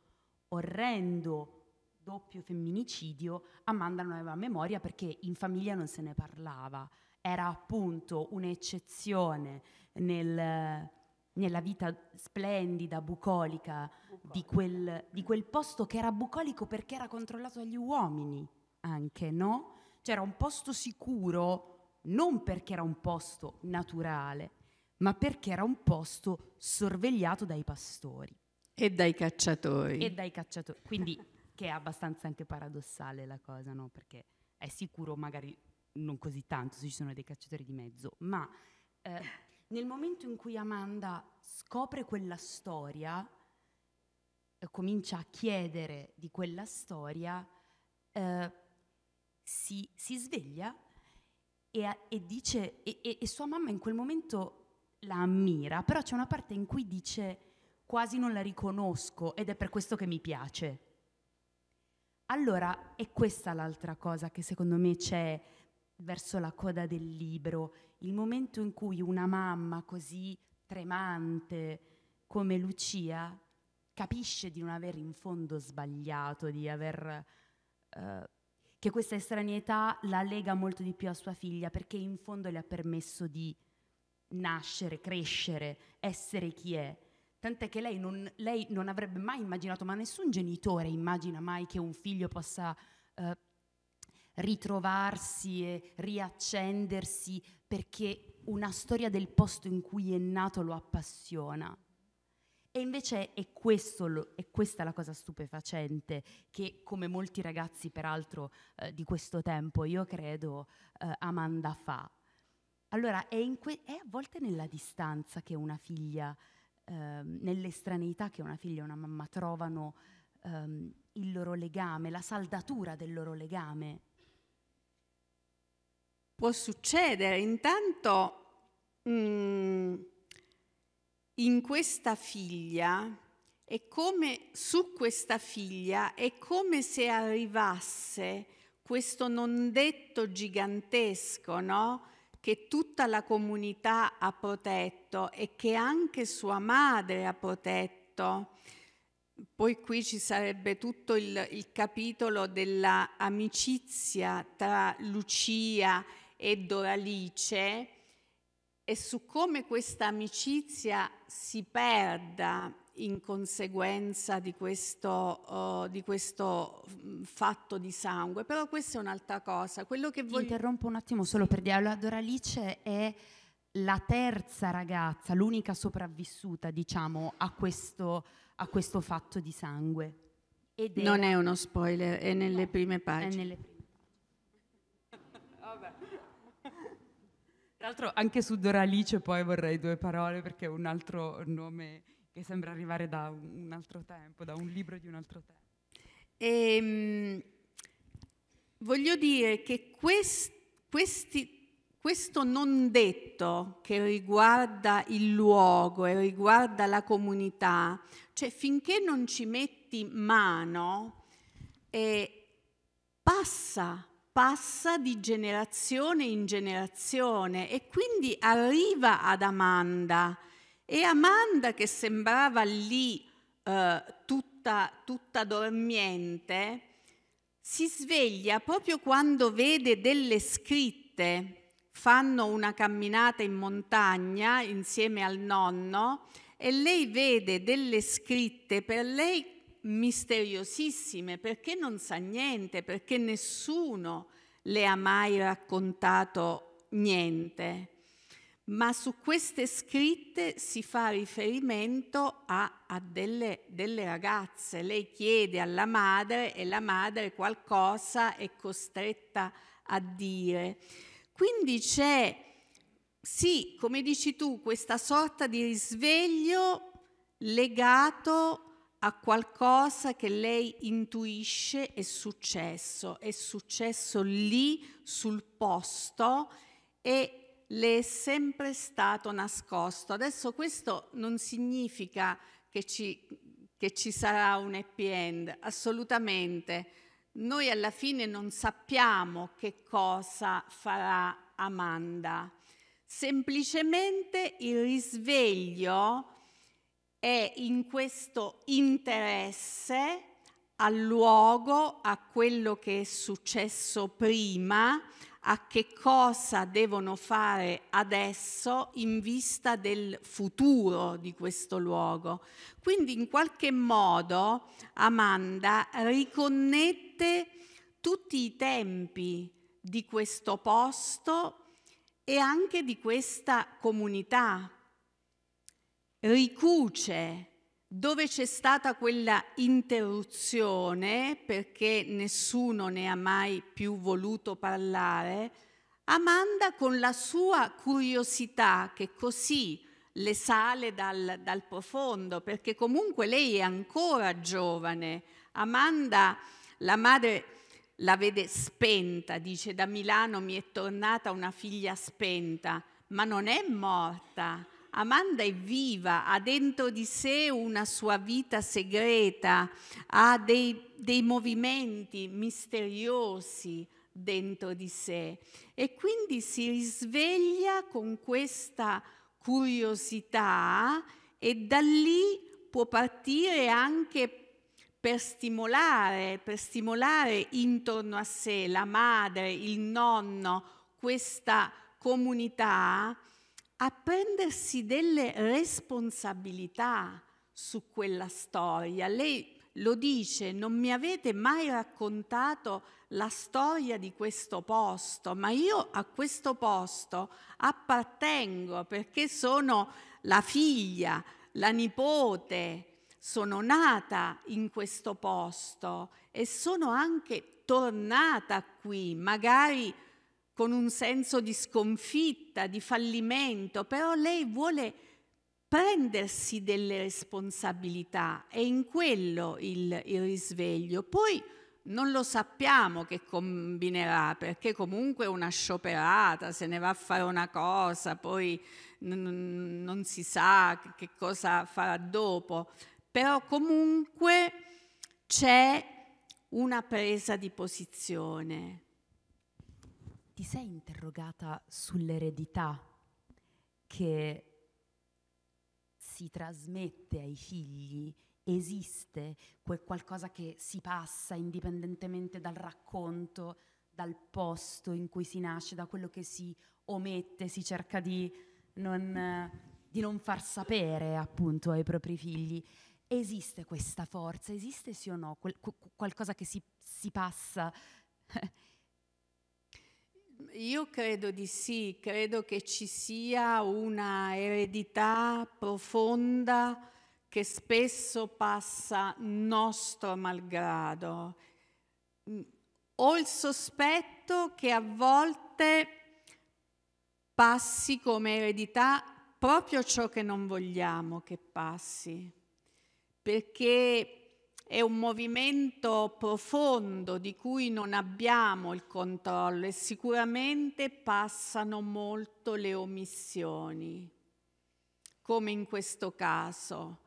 [SPEAKER 1] orrendo doppio femminicidio, Amanda non aveva memoria perché in famiglia non se ne parlava, era appunto un'eccezione nel, nella vita splendida, bucolica, bucolica. Di, quel, di, quel, posto che era bucolico perché era controllato dagli uomini anche, no? Cioè era un posto sicuro non perché era un posto naturale, ma perché era un posto sorvegliato dai pastori.
[SPEAKER 2] E dai cacciatori. E dai cacciatori. Quindi che è
[SPEAKER 1] abbastanza anche paradossale la cosa, no? Perché è sicuro magari non così tanto se ci sono dei cacciatori di mezzo, ma eh, nel momento in cui Amanda scopre quella storia, eh, comincia a chiedere di quella storia, eh, si, si, sveglia e, e dice, e, e, e sua mamma in quel momento la ammira, però c'è una parte in cui dice quasi non la riconosco ed è per questo che mi piace. Allora è questa l'altra cosa che secondo me c'è verso la coda del libro, il momento in cui una mamma così tremante come Lucia capisce di non aver in fondo sbagliato, di aver... Eh, che questa estraneità la lega molto di più a sua figlia perché in fondo le ha permesso di nascere, crescere, essere chi è. Tant'è che lei non, lei non avrebbe mai immaginato, ma nessun genitore immagina mai che un figlio possa eh, ritrovarsi e riaccendersi perché una storia del posto in cui è nato lo appassiona. E invece è, lo, è, questa la cosa stupefacente che, come molti ragazzi peraltro eh, di questo tempo, io credo eh, Amanda fa. Allora, è, que- è, a volte nella distanza che una figlia, ehm, nell'estraneità che una figlia e una mamma trovano ehm, il loro legame, la saldatura
[SPEAKER 2] del loro legame. Può succedere, intanto mh, mm, in questa figlia è come su questa figlia è come se arrivasse questo non detto gigantesco, no? che tutta la comunità ha protetto e che anche sua madre ha protetto. Poi qui ci sarebbe tutto il, il capitolo dell'amicizia tra Lucia e Doralice e su come questa amicizia si perda in conseguenza di questo, uh, di questo mm, fatto di sangue, però questa è un'altra cosa. Quello che voglio...
[SPEAKER 1] Interrompo un attimo solo per dire, allora Doralice è la terza ragazza, l'unica sopravvissuta diciamo a questo, a questo fatto di sangue. Ed non è, è uno spoiler, è nelle no, prime pagine. È nelle prime Tra l'altro anche su Doralice poi vorrei due parole perché è un altro nome che sembra arrivare da un altro tempo, da un libro di un altro tempo. Ehm,
[SPEAKER 2] voglio dire che quest, questi, questo non detto che riguarda il luogo e riguarda la comunità, cioè finché non ci metti mano, eh, passa passa di generazione in generazione e quindi arriva ad Amanda e Amanda, che sembrava lì eh, tutta, tutta dormiente, si sveglia proprio quando vede delle scritte. Fanno una camminata in montagna insieme al nonno e lei vede delle scritte per lei misteriosissime perché non sa niente, perché nessuno le ha mai raccontato niente ma su queste scritte si fa riferimento a, a delle, delle, ragazze. Lei chiede alla madre e la madre qualcosa è costretta a dire. Quindi c'è, sì, come dici tu, questa sorta di risveglio legato a qualcosa che lei intuisce è successo, è successo lì sul posto e le è sempre stato nascosto. Adesso questo non significa che ci, che ci sarà un happy end, assolutamente. Noi alla fine non sappiamo che cosa farà Amanda. Semplicemente il risveglio è in questo interesse al luogo, a quello che è successo prima, a che cosa devono fare adesso in vista del futuro di questo luogo. Quindi in qualche modo Amanda riconnette tutti i tempi di questo posto e anche di questa comunità. Ricuce dove c'è stata quella interruzione, perché nessuno ne ha mai più voluto parlare, Amanda con la sua curiosità che così le sale dal, dal profondo, perché comunque lei è ancora giovane. Amanda, la madre la vede spenta, dice da Milano mi è tornata una figlia spenta, ma non è morta, Amanda è viva, ha dentro di sé una sua vita segreta, ha dei, dei movimenti misteriosi dentro di sé e quindi si risveglia con questa curiosità e da lì può partire anche per stimolare, per stimolare intorno a sé la madre, il nonno, questa comunità a prendersi delle responsabilità su quella storia. Lei lo dice, non mi avete mai raccontato la storia di questo posto, ma io a questo posto appartengo perché sono la figlia, la nipote, sono nata in questo posto e sono anche tornata qui, magari con un senso di sconfitta, di fallimento, però lei vuole prendersi delle responsabilità, è in quello il, il risveglio. Poi non lo sappiamo che combinerà, perché comunque è una scioperata, se ne va a fare una cosa, poi n- non si sa che cosa farà dopo, però comunque c'è una presa di posizione ti sei interrogata
[SPEAKER 1] sull'eredità che si
[SPEAKER 2] trasmette
[SPEAKER 1] ai figli? Esiste quel qualcosa che si passa indipendentemente dal racconto, dal posto in cui si nasce, da quello che si omette, si cerca di non, di non far sapere appunto ai propri figli. Esiste questa forza? Esiste sì o no? Quel, qu- qualcosa che si, si passa?
[SPEAKER 2] Io credo di sì, credo che ci sia una eredità profonda che spesso passa nostro malgrado. Mm, ho il sospetto che a volte passi come eredità proprio ciò che non vogliamo che passi, perché è un movimento profondo di cui non abbiamo il controllo e sicuramente passano molto le omissioni, come in questo caso.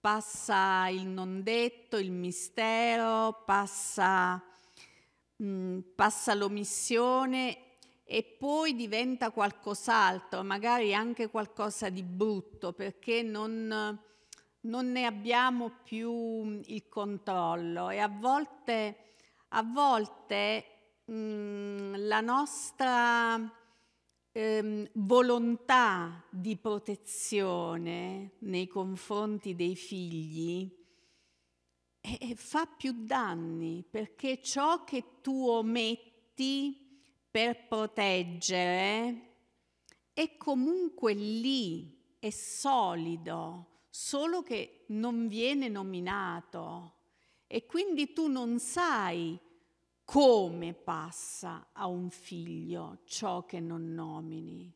[SPEAKER 2] Passa il non detto, il mistero, passa, mh, mm, passa l'omissione e poi diventa qualcos'altro, magari anche qualcosa di brutto, perché non non ne abbiamo più mm, il controllo e a volte, a volte mh, mm, la nostra ehm, volontà di protezione nei confronti dei figli eh, eh, fa più danni perché ciò che tu ometti per proteggere è comunque lì, è solido solo che non viene nominato e quindi tu non sai come passa a un figlio ciò che non nomini.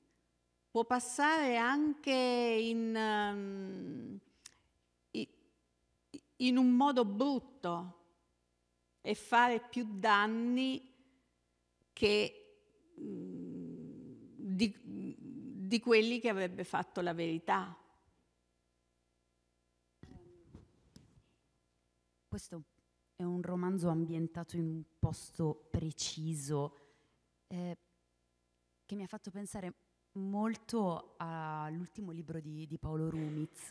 [SPEAKER 2] Può passare anche in, ehm, in un modo brutto e fare più danni che, mm, di, di quelli che avrebbe fatto la verità.
[SPEAKER 1] questo è un romanzo ambientato in un posto preciso eh, che mi ha fatto pensare molto all'ultimo libro di, di Paolo Rumiz,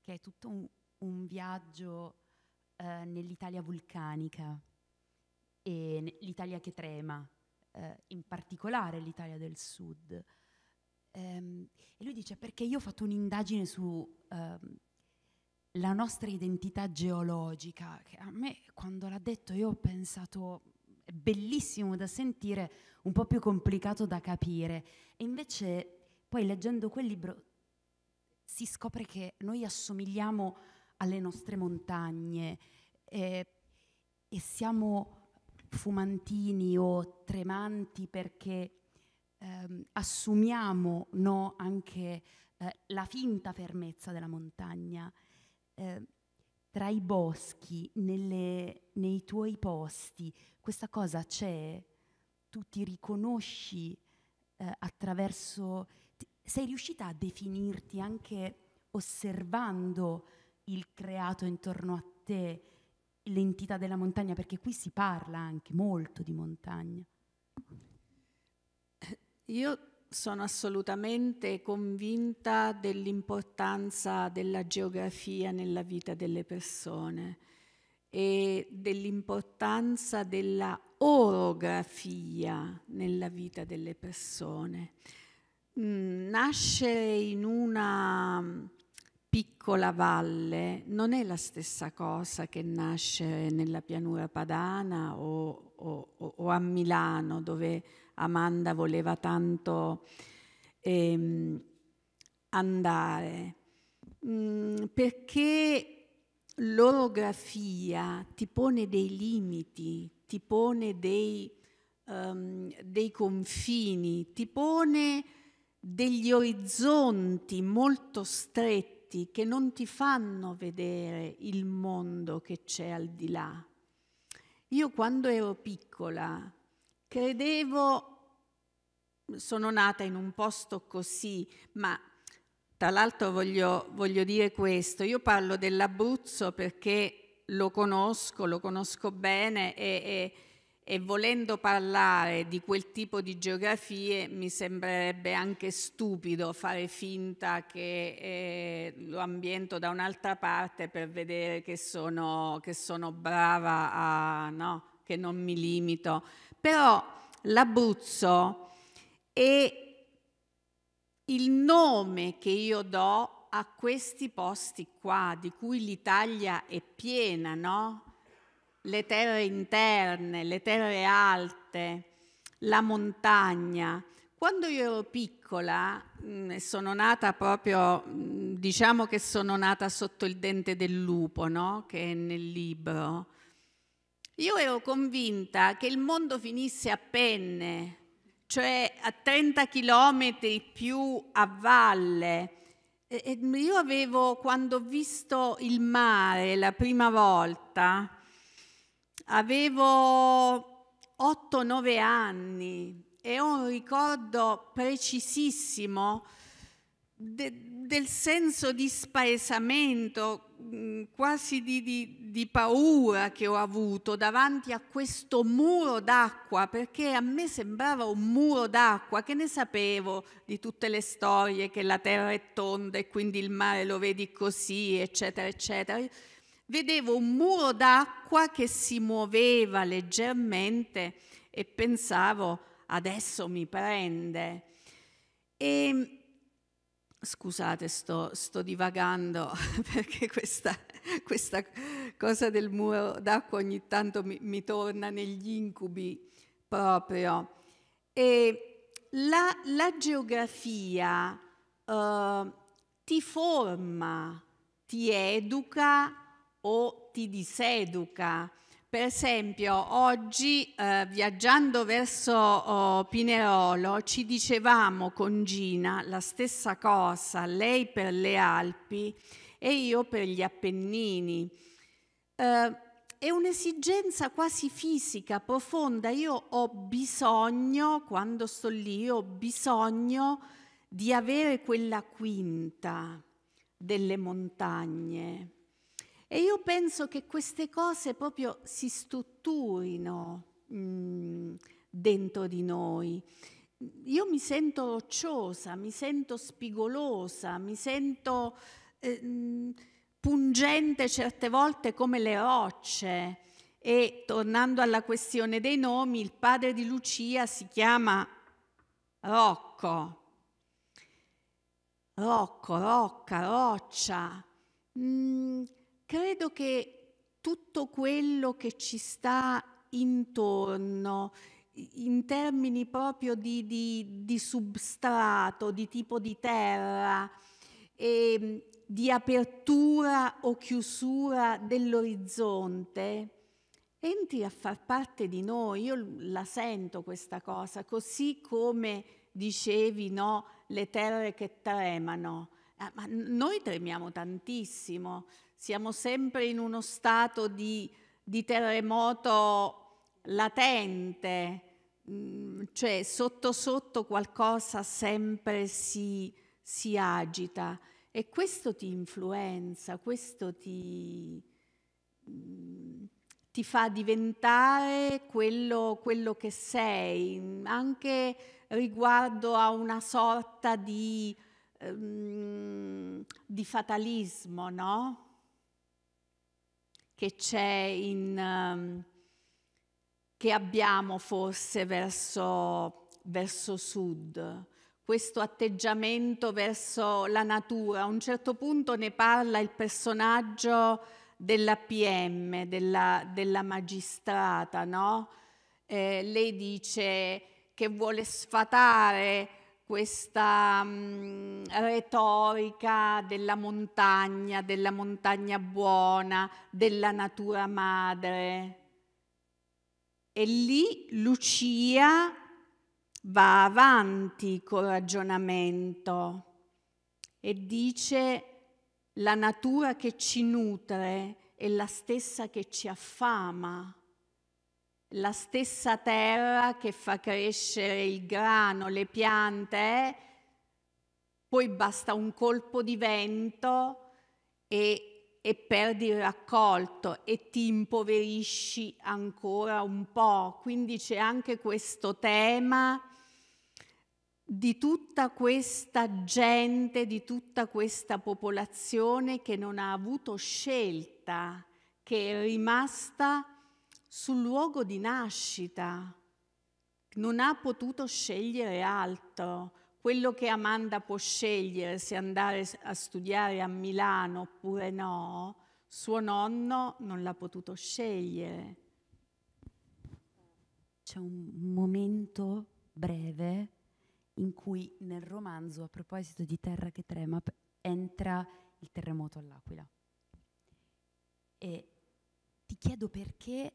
[SPEAKER 1] che è tutto un, un viaggio eh, nell'Italia vulcanica e l'Italia che trema, eh, in particolare l'Italia del Sud. Um, e lui dice perché io ho fatto un'indagine su um, la nostra identità geologica, che a me quando l'ha detto io ho pensato è bellissimo da sentire, un po' più complicato da capire. E invece poi leggendo quel libro si scopre che noi assomigliamo alle nostre montagne eh, e siamo fumantini o tremanti perché ehm, assumiamo no, anche eh, la finta fermezza della montagna. Ehm, tra i boschi, nelle, nei tuoi posti, questa cosa c'è, tu ti riconosci eh, attraverso, ti, sei riuscita a definirti anche osservando il creato intorno a te, l'entità della montagna, perché qui si parla anche molto di montagna.
[SPEAKER 2] Io sono assolutamente convinta dell'importanza della geografia nella vita delle persone e dell'importanza della orografia nella vita delle persone. Mm, nascere in una piccola valle non è la stessa cosa che nascere nella pianura padana o, o, o a Milano dove Amanda voleva tanto ehm, andare, mm, perché l'orografia ti pone dei limiti, ti pone dei, um, dei confini, ti pone degli orizzonti molto stretti che non ti fanno vedere il mondo che c'è al di là. Io quando ero piccola Credevo, sono nata in un posto così, ma tra l'altro voglio, voglio dire questo, io parlo dell'Abruzzo perché lo conosco, lo conosco bene e, e, e volendo parlare di quel tipo di geografie mi sembrerebbe anche stupido fare finta che eh, lo ambiento da un'altra parte per vedere che sono, che sono brava a... No? che non mi limito però l'Abruzzo è il nome che io do a questi posti qua, di cui l'Italia è piena, no? Le terre interne, le terre alte, la montagna. Quando io ero piccola, mm, sono nata proprio, mm, diciamo che sono nata sotto il dente del lupo, no? Che è nel libro. Io ero convinta che il mondo finisse a penne, cioè a 30 chilometri più a valle. E io avevo, quando ho visto il mare la prima volta, avevo 8-9 anni e ho un ricordo precisissimo de, del senso di spaesamento Mm, quasi di, di, di, paura che ho avuto davanti a questo muro d'acqua, perché a me sembrava un muro d'acqua, che ne sapevo di tutte le storie che la terra è tonda e quindi il mare lo vedi così, eccetera, eccetera. Vedevo un muro d'acqua che si muoveva leggermente e pensavo adesso mi prende. E Scusate, sto, sto divagando perché questa, questa, cosa del muro d'acqua ogni tanto mi, mi torna negli incubi proprio. E la, la geografia eh, ti forma, ti educa o ti diseduca. Per esempio, oggi eh, viaggiando verso oh, Pinerolo ci dicevamo con Gina la stessa cosa, lei per le Alpi e io per gli Appennini. Eh, è un'esigenza quasi fisica, profonda. Io ho bisogno, quando sto lì, ho bisogno di avere quella quinta delle montagne e io penso che queste cose proprio si strutturino mm, dentro di noi. Io mi sento rocciosa, mi sento spigolosa, mi sento eh, mm, pungente certe volte come le rocce. E tornando alla questione dei nomi, il padre di Lucia si chiama Rocco. Rocco, Rocca, Roccia. Mm, credo che tutto quello che ci sta intorno, in termini proprio di, di, di substrato, di tipo di terra, e ehm, di apertura o chiusura dell'orizzonte, entri a far parte di noi. Io la sento questa cosa, così come dicevi, no, le terre che tremano. Eh, ma noi tremiamo tantissimo, siamo sempre in uno stato di, di terremoto latente, mm, cioè sotto sotto qualcosa sempre si, si agita e questo ti influenza, questo ti, mm, ti fa diventare quello, quello, che sei, anche riguardo a una sorta di, um, di fatalismo, no? che c'è in... Um, che abbiamo forse verso, verso sud, questo atteggiamento verso la natura. A un certo punto ne parla il personaggio della PM, della, della magistrata, no? Eh, lei dice che vuole sfatare questa mh, mm, retorica della montagna, della montagna buona, della natura madre. E lì Lucia va avanti col ragionamento e dice la natura che ci nutre è la stessa che ci affama la stessa terra che fa crescere il grano, le piante, poi basta un colpo di vento e, e perdi il raccolto e ti impoverisci ancora un po'. Quindi c'è anche questo tema di tutta questa gente, di tutta questa popolazione che non ha avuto scelta, che è rimasta sul luogo di nascita. Non ha potuto scegliere altro. Quello che Amanda può scegliere se andare a studiare a Milano oppure no, suo nonno non l'ha potuto scegliere.
[SPEAKER 1] C'è un momento breve in cui nel romanzo, a proposito di Terra che trema, entra il terremoto all'Aquila. E ti chiedo perché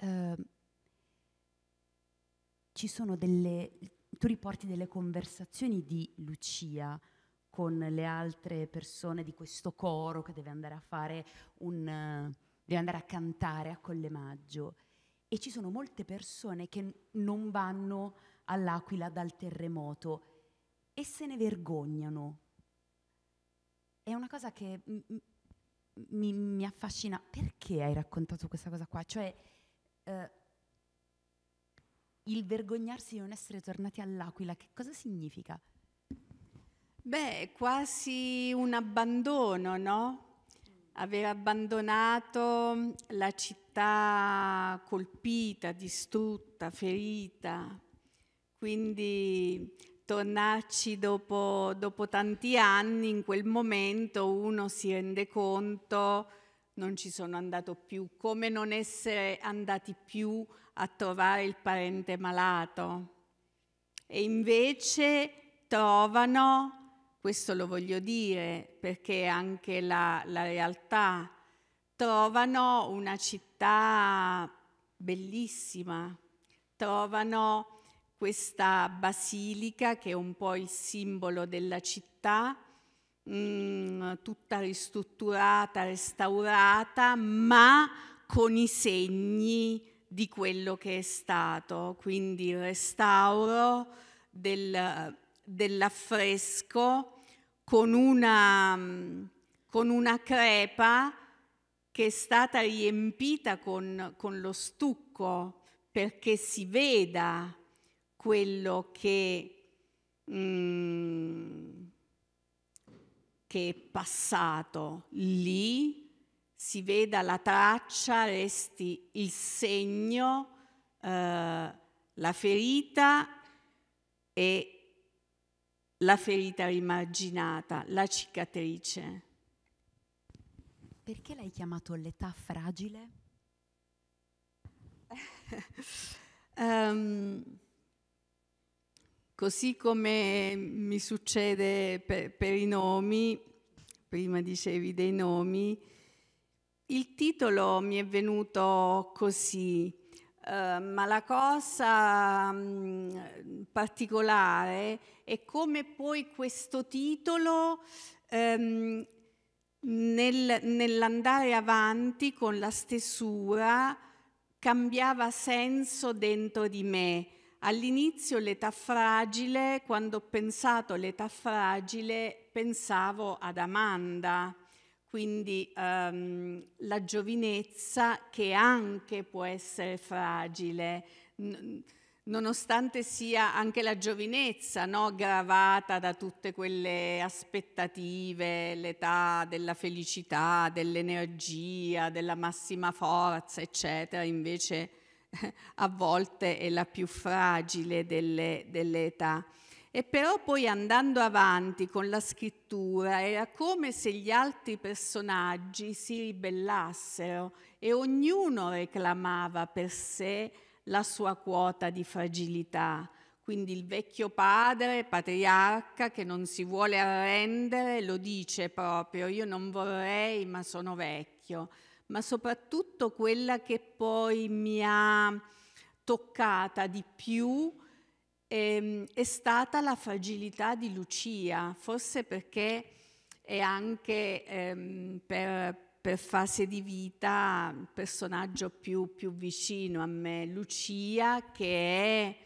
[SPEAKER 1] Ehm, ci sono delle, tu riporti delle conversazioni di Lucia con le altre persone di questo coro che deve andare a fare un, deve andare a cantare a Collemaggio e ci sono molte persone che non vanno all'Aquila dal terremoto e se ne vergognano. È una cosa che mi, mi affascina. Perché hai raccontato questa cosa qua? Cioè, eh, il vergognarsi di non essere tornati all'Aquila, che cosa significa?
[SPEAKER 2] Beh, quasi un abbandono, no? Aveva abbandonato la città colpita, distrutta, ferita, quindi tornarci dopo, dopo tanti anni, in quel momento uno si rende conto non ci sono andato più, come non essere andati più a trovare il parente malato. E invece trovano, questo lo voglio dire perché è anche la, la realtà, trovano una città bellissima, trovano questa basilica che è un po' il simbolo della città mh, mm, tutta ristrutturata, restaurata, ma con i segni di quello che è stato, quindi il restauro del, dell'affresco con una, mm, con una crepa che è stata riempita con, con, lo stucco perché si veda quello che mh, mm, che è passato lì si veda la traccia, resti il segno, eh, la ferita e la ferita rimarginata, la cicatrice.
[SPEAKER 1] Perché l'hai chiamato l'età fragile?
[SPEAKER 2] um, Così come mi succede per, per i nomi, prima dicevi dei nomi, il titolo mi è venuto così, eh, ma la cosa mh, mm, particolare è come poi questo titolo ehm, nel, nell'andare avanti con la stesura cambiava senso dentro di me all'inizio l'età fragile, quando ho pensato all'età fragile, pensavo ad Amanda, quindi um, la giovinezza che anche può essere fragile, nonostante sia anche la giovinezza no, gravata da tutte quelle aspettative, l'età della felicità, dell'energia, della massima forza, eccetera, invece a volte è la più fragile delle, delle età. E però poi andando avanti con la scrittura era come se gli altri personaggi si ribellassero e ognuno reclamava per sé la sua quota di fragilità. Quindi il vecchio padre, patriarca, che non si vuole arrendere, lo dice proprio, io non vorrei ma sono vecchio ma soprattutto quella che poi mi ha toccata di più ehm, è stata la fragilità di Lucia, forse perché è anche ehm, per, per, fase di vita il personaggio più, più vicino a me, Lucia che è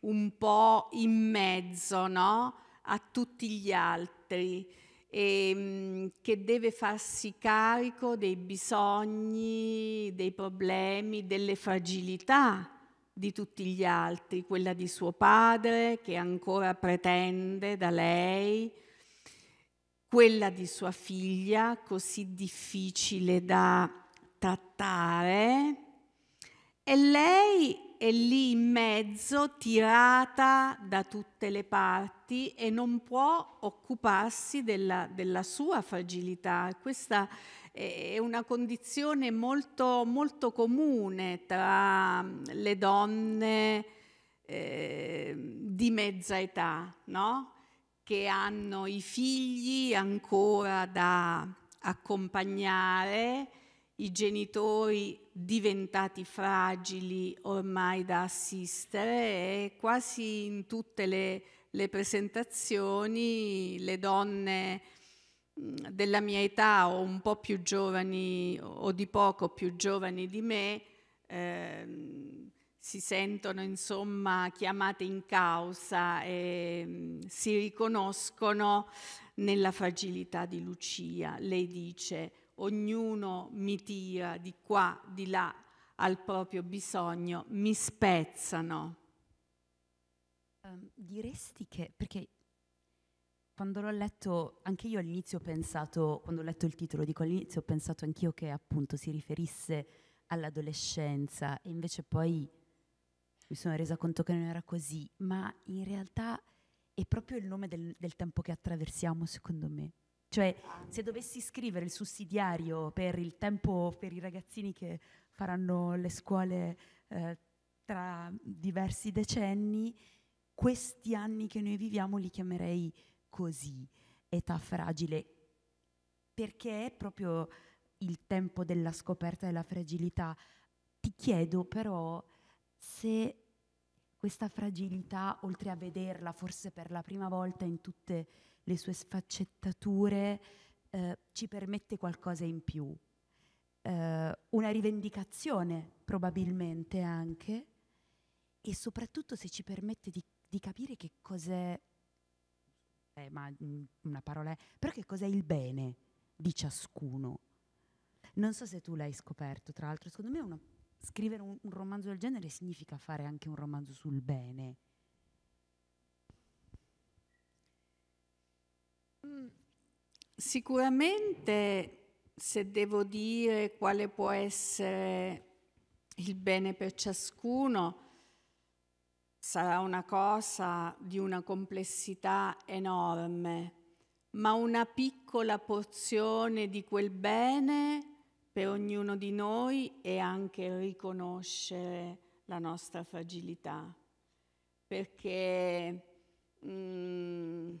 [SPEAKER 2] un po' in mezzo no? a tutti gli altri e, ehm, che deve farsi carico dei bisogni, dei problemi, delle fragilità di tutti gli altri, quella di suo padre che ancora pretende da lei, quella di sua figlia così difficile da trattare e lei è lì in mezzo, tirata da tutte le parti e non può occuparsi della, della sua fragilità. Questa è una condizione molto, molto comune tra mm, le donne eh, di mezza età, no? che hanno i figli ancora da accompagnare i genitori diventati fragili ormai da assistere e quasi in tutte le, le presentazioni le donne mm, della mia età o un po' più giovani o di poco più giovani di me eh, si sentono insomma chiamate in causa e mm, si riconoscono nella fragilità di Lucia. Lei dice ognuno mi tira di qua, di là al proprio bisogno, mi spezzano. Um, diresti che, perché
[SPEAKER 1] quando l'ho letto, anche io all'inizio ho pensato, quando ho letto il titolo, dico all'inizio ho pensato anch'io che appunto si riferisse all'adolescenza e invece poi mi sono resa conto che non era così, ma in realtà è proprio il nome del, del tempo che attraversiamo, secondo me. Cioè, se dovessi scrivere il sussidiario per il tempo per i ragazzini che faranno le scuole eh, tra diversi decenni, questi anni che noi viviamo li chiamerei così, età fragile, perché è proprio il tempo della scoperta della fragilità. Ti chiedo però se questa fragilità, oltre a vederla forse per la prima volta in tutte le sue sfaccettature, eh, ci permette qualcosa in più. Eh, una rivendicazione probabilmente anche e soprattutto se ci permette di, di capire che cos'è, eh, ma mm, una parola però che cos'è il bene di ciascuno. Non so se tu l'hai scoperto, tra l'altro, secondo me uno, scrivere un, un romanzo del genere significa fare
[SPEAKER 2] anche un romanzo sul bene Ehm, sicuramente, se devo dire quale può essere il bene per ciascuno, sarà una cosa di una complessità enorme, ma una piccola porzione di quel bene per ognuno di noi è anche riconoscere la nostra fragilità, perché mh, mm,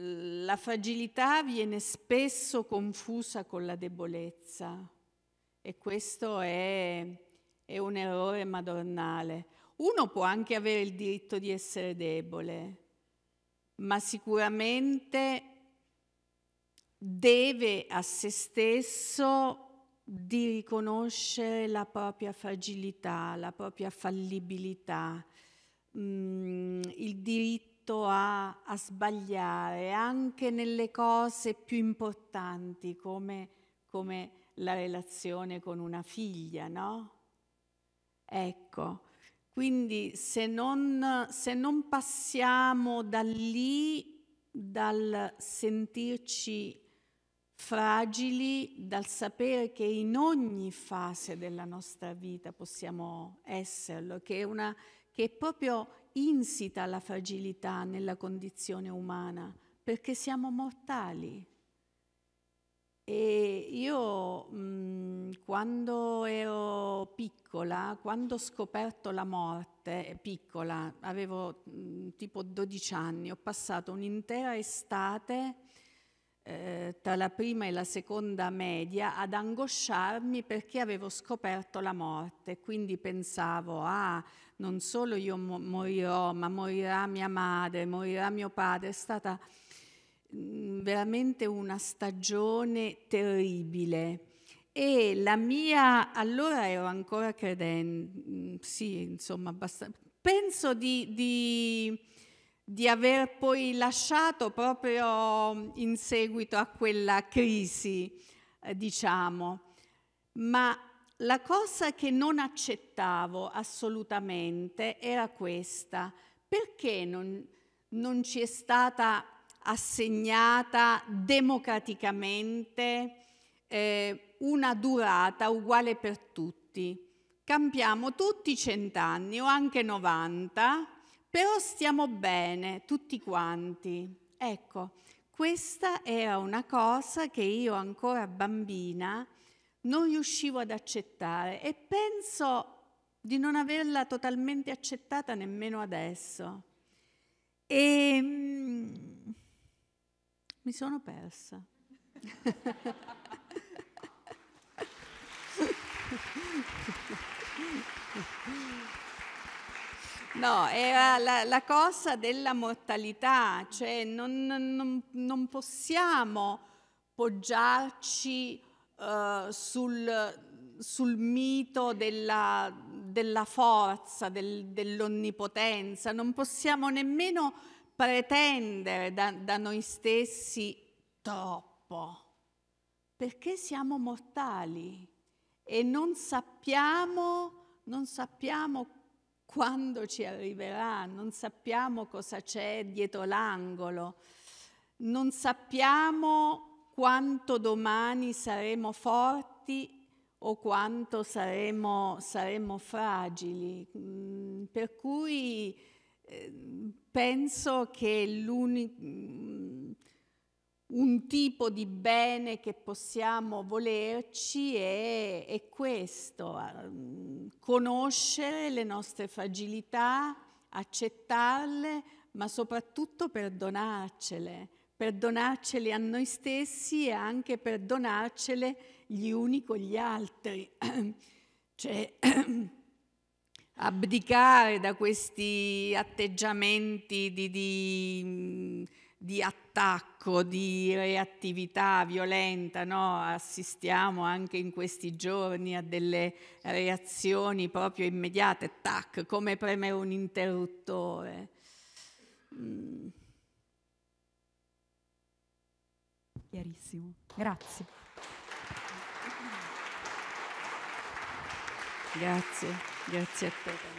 [SPEAKER 2] la fragilità viene spesso confusa con la debolezza e questo è, è, un errore madornale. Uno può anche avere il diritto di essere debole, ma sicuramente deve a se stesso di riconoscere la propria fragilità, la propria fallibilità, mh, mm, il diritto diritto a, a sbagliare anche nelle cose più importanti come, come la relazione con una figlia, no? Ecco, quindi se non, se non passiamo da lì, dal sentirci fragili, dal sapere che in ogni fase della nostra vita possiamo esserlo, che è, una, che è proprio insita la fragilità nella condizione umana, perché siamo mortali. E io mh, mm, quando ero piccola, quando ho scoperto la morte, eh, piccola, avevo mh, mm, tipo 12 anni, ho passato un'intera estate eh, tra la prima e la seconda media ad angosciarmi perché avevo scoperto la morte, quindi pensavo, ah, non solo io morirò, ma morirà mia madre, morirà mio padre, è stata mm, veramente una stagione terribile. E la mia, allora ero ancora credente, mm, sì, insomma, abbastanza, penso di, di di aver poi lasciato proprio in seguito a quella crisi, eh, diciamo. Ma la cosa che non accettavo assolutamente era questa. Perché non, non ci è stata assegnata democraticamente eh, una durata uguale per tutti? Campiamo tutti cent'anni o anche 90 però stiamo bene tutti quanti. Ecco, questa era una cosa che io ancora bambina non riuscivo ad accettare e penso di non averla totalmente accettata nemmeno adesso. E ehm, mi sono persa. No, era la, la cosa della mortalità, cioè non, non, non possiamo poggiarci uh, sul, sul, mito della, della forza, del, dell'onnipotenza, non possiamo nemmeno pretendere da, da noi stessi troppo, perché siamo mortali e non sappiamo, non sappiamo quando ci arriverà, non sappiamo cosa c'è dietro l'angolo, non sappiamo quanto domani saremo forti o quanto saremo, saremo fragili. Mm, per cui eh, penso che l'unico mm, un tipo di bene che possiamo volerci è, è questo, conoscere le nostre fragilità, accettarle, ma soprattutto perdonarcele, perdonarcele a noi stessi e anche perdonarcele gli uni con gli altri. cioè, abdicare da questi atteggiamenti di, di di attacco, di reattività violenta, no? assistiamo anche in questi giorni a delle reazioni proprio immediate, tac, come premere un interruttore. Mm. Chiarissimo, grazie. Grazie, grazie a te.